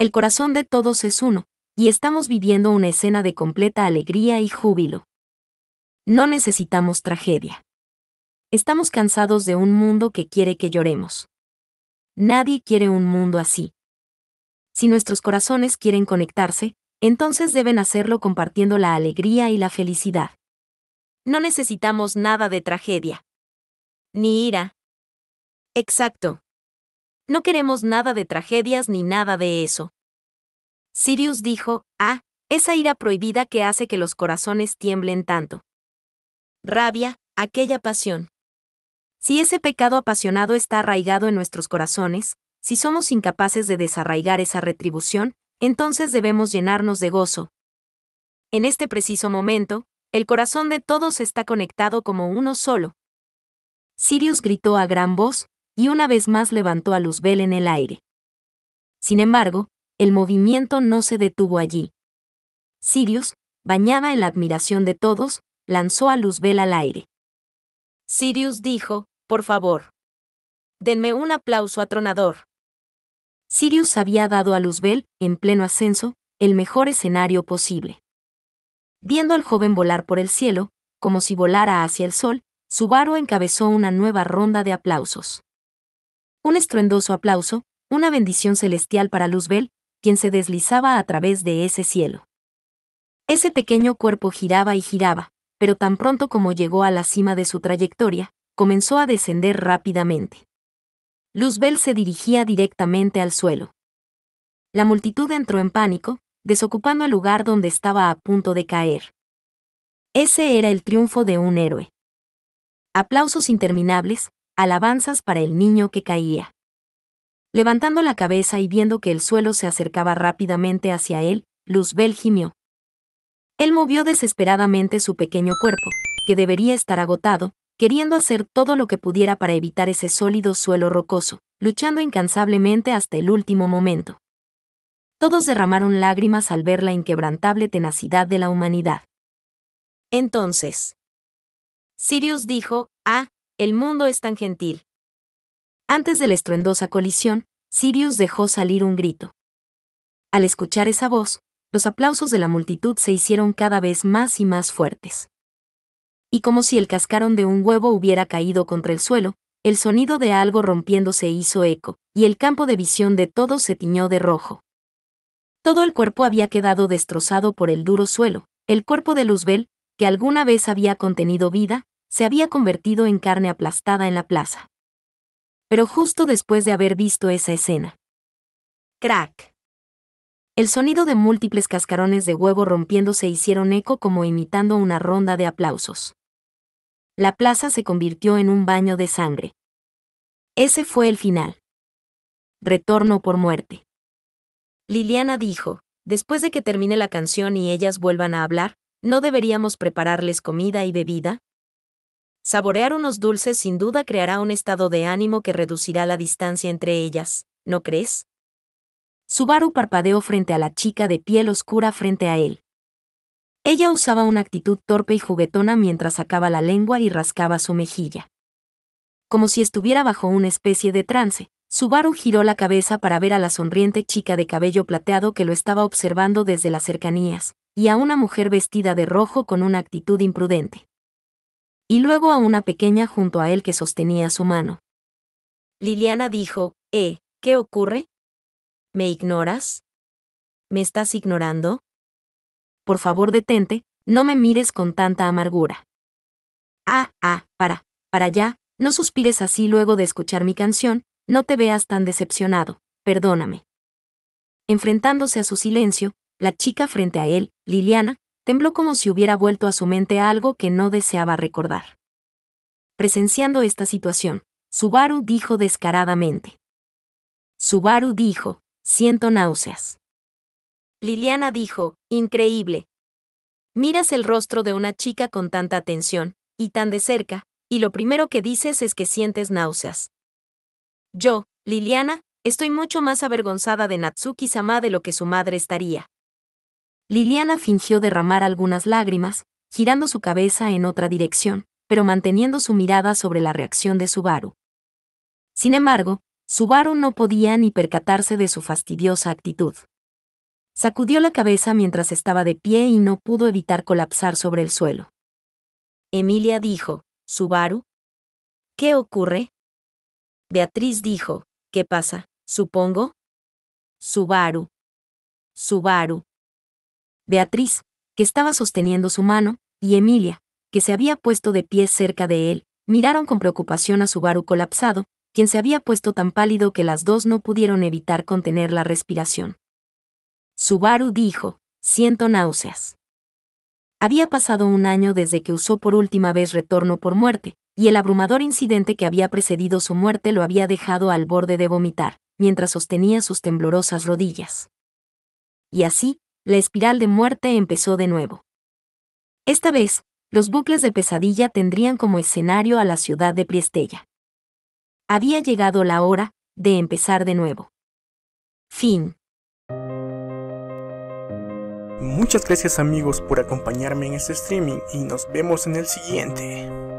El corazón de todos es uno, y estamos viviendo una escena de completa alegría y júbilo. No necesitamos tragedia. Estamos cansados de un mundo que quiere que lloremos. Nadie quiere un mundo así. Si nuestros corazones quieren conectarse, entonces deben hacerlo compartiendo la alegría y la felicidad. No necesitamos nada de tragedia. Ni ira. Exacto. No queremos nada de tragedias ni nada de eso. Sirius dijo, ah, esa ira prohibida que hace que los corazones tiemblen tanto. Rabia, aquella pasión. Si ese pecado apasionado está arraigado en nuestros corazones, si somos incapaces de desarraigar esa retribución, entonces debemos llenarnos de gozo. En este preciso momento, el corazón de todos está conectado como uno solo. Sirius gritó a gran voz, y una vez más levantó a Luzbel en el aire. Sin embargo, el movimiento no se detuvo allí. Sirius, bañada en la admiración de todos, lanzó a Luzbel al aire. Sirius dijo, por favor. Denme un aplauso atronador. Sirius había dado a Luzbel, en pleno ascenso, el mejor escenario posible. Viendo al joven volar por el cielo, como si volara hacia el sol, Subaru encabezó una nueva ronda de aplausos un estruendoso aplauso, una bendición celestial para Luzbel, quien se deslizaba a través de ese cielo. Ese pequeño cuerpo giraba y giraba, pero tan pronto como llegó a la cima de su trayectoria, comenzó a descender rápidamente. Luzbel se dirigía directamente al suelo. La multitud entró en pánico, desocupando el lugar donde estaba a punto de caer. Ese era el triunfo de un héroe. Aplausos interminables, alabanzas para el niño que caía. Levantando la cabeza y viendo que el suelo se acercaba rápidamente hacia él, Luzbel gimió. Él movió desesperadamente su pequeño cuerpo, que debería estar agotado, queriendo hacer todo lo que pudiera para evitar ese sólido suelo rocoso, luchando incansablemente hasta el último momento. Todos derramaron lágrimas al ver la inquebrantable tenacidad de la humanidad. Entonces, Sirius dijo, ah, el mundo es tan gentil. Antes de la estruendosa colisión, Sirius dejó salir un grito. Al escuchar esa voz, los aplausos de la multitud se hicieron cada vez más y más fuertes. Y como si el cascarón de un huevo hubiera caído contra el suelo, el sonido de algo rompiéndose hizo eco, y el campo de visión de todos se tiñó de rojo. Todo el cuerpo había quedado destrozado por el duro suelo, el cuerpo de Luzbel, que alguna vez había contenido vida, se había convertido en carne aplastada en la plaza. Pero justo después de haber visto esa escena. Crack. El sonido de múltiples cascarones de huevo rompiéndose hicieron eco como imitando una ronda de aplausos. La plaza se convirtió en un baño de sangre. Ese fue el final. Retorno por muerte. Liliana dijo, después de que termine la canción y ellas vuelvan a hablar, ¿no deberíamos prepararles comida y bebida? Saborear unos dulces sin duda creará un estado de ánimo que reducirá la distancia entre ellas, ¿no crees? Subaru parpadeó frente a la chica de piel oscura frente a él. Ella usaba una actitud torpe y juguetona mientras sacaba la lengua y rascaba su mejilla. Como si estuviera bajo una especie de trance, Subaru giró la cabeza para ver a la sonriente chica de cabello plateado que lo estaba observando desde las cercanías, y a una mujer vestida de rojo con una actitud imprudente y luego a una pequeña junto a él que sostenía su mano. Liliana dijo, Eh, ¿qué ocurre? ¿Me ignoras? ¿Me estás ignorando? Por favor, detente, no me mires con tanta amargura. Ah, ah, para, para allá, no suspires así luego de escuchar mi canción, no te veas tan decepcionado, perdóname. Enfrentándose a su silencio, la chica frente a él, Liliana, tembló como si hubiera vuelto a su mente algo que no deseaba recordar. Presenciando esta situación, Subaru dijo descaradamente. Subaru dijo, siento náuseas. Liliana dijo, increíble. Miras el rostro de una chica con tanta atención, y tan de cerca, y lo primero que dices es que sientes náuseas. Yo, Liliana, estoy mucho más avergonzada de Natsuki-sama de lo que su madre estaría, Liliana fingió derramar algunas lágrimas, girando su cabeza en otra dirección, pero manteniendo su mirada sobre la reacción de Subaru. Sin embargo, Subaru no podía ni percatarse de su fastidiosa actitud. Sacudió la cabeza mientras estaba de pie y no pudo evitar colapsar sobre el suelo. Emilia dijo, Subaru. ¿Qué ocurre? Beatriz dijo, ¿qué pasa? Supongo. Subaru. Subaru. Beatriz, que estaba sosteniendo su mano, y Emilia, que se había puesto de pie cerca de él, miraron con preocupación a Subaru colapsado, quien se había puesto tan pálido que las dos no pudieron evitar contener la respiración. Subaru dijo, siento náuseas. Había pasado un año desde que usó por última vez retorno por muerte, y el abrumador incidente que había precedido su muerte lo había dejado al borde de vomitar, mientras sostenía sus temblorosas rodillas. Y así, la espiral de muerte empezó de nuevo. Esta vez, los bucles de pesadilla tendrían como escenario a la ciudad de Priestella. Había llegado la hora de empezar de nuevo. Fin. Muchas gracias amigos por acompañarme en este streaming y nos vemos en el siguiente.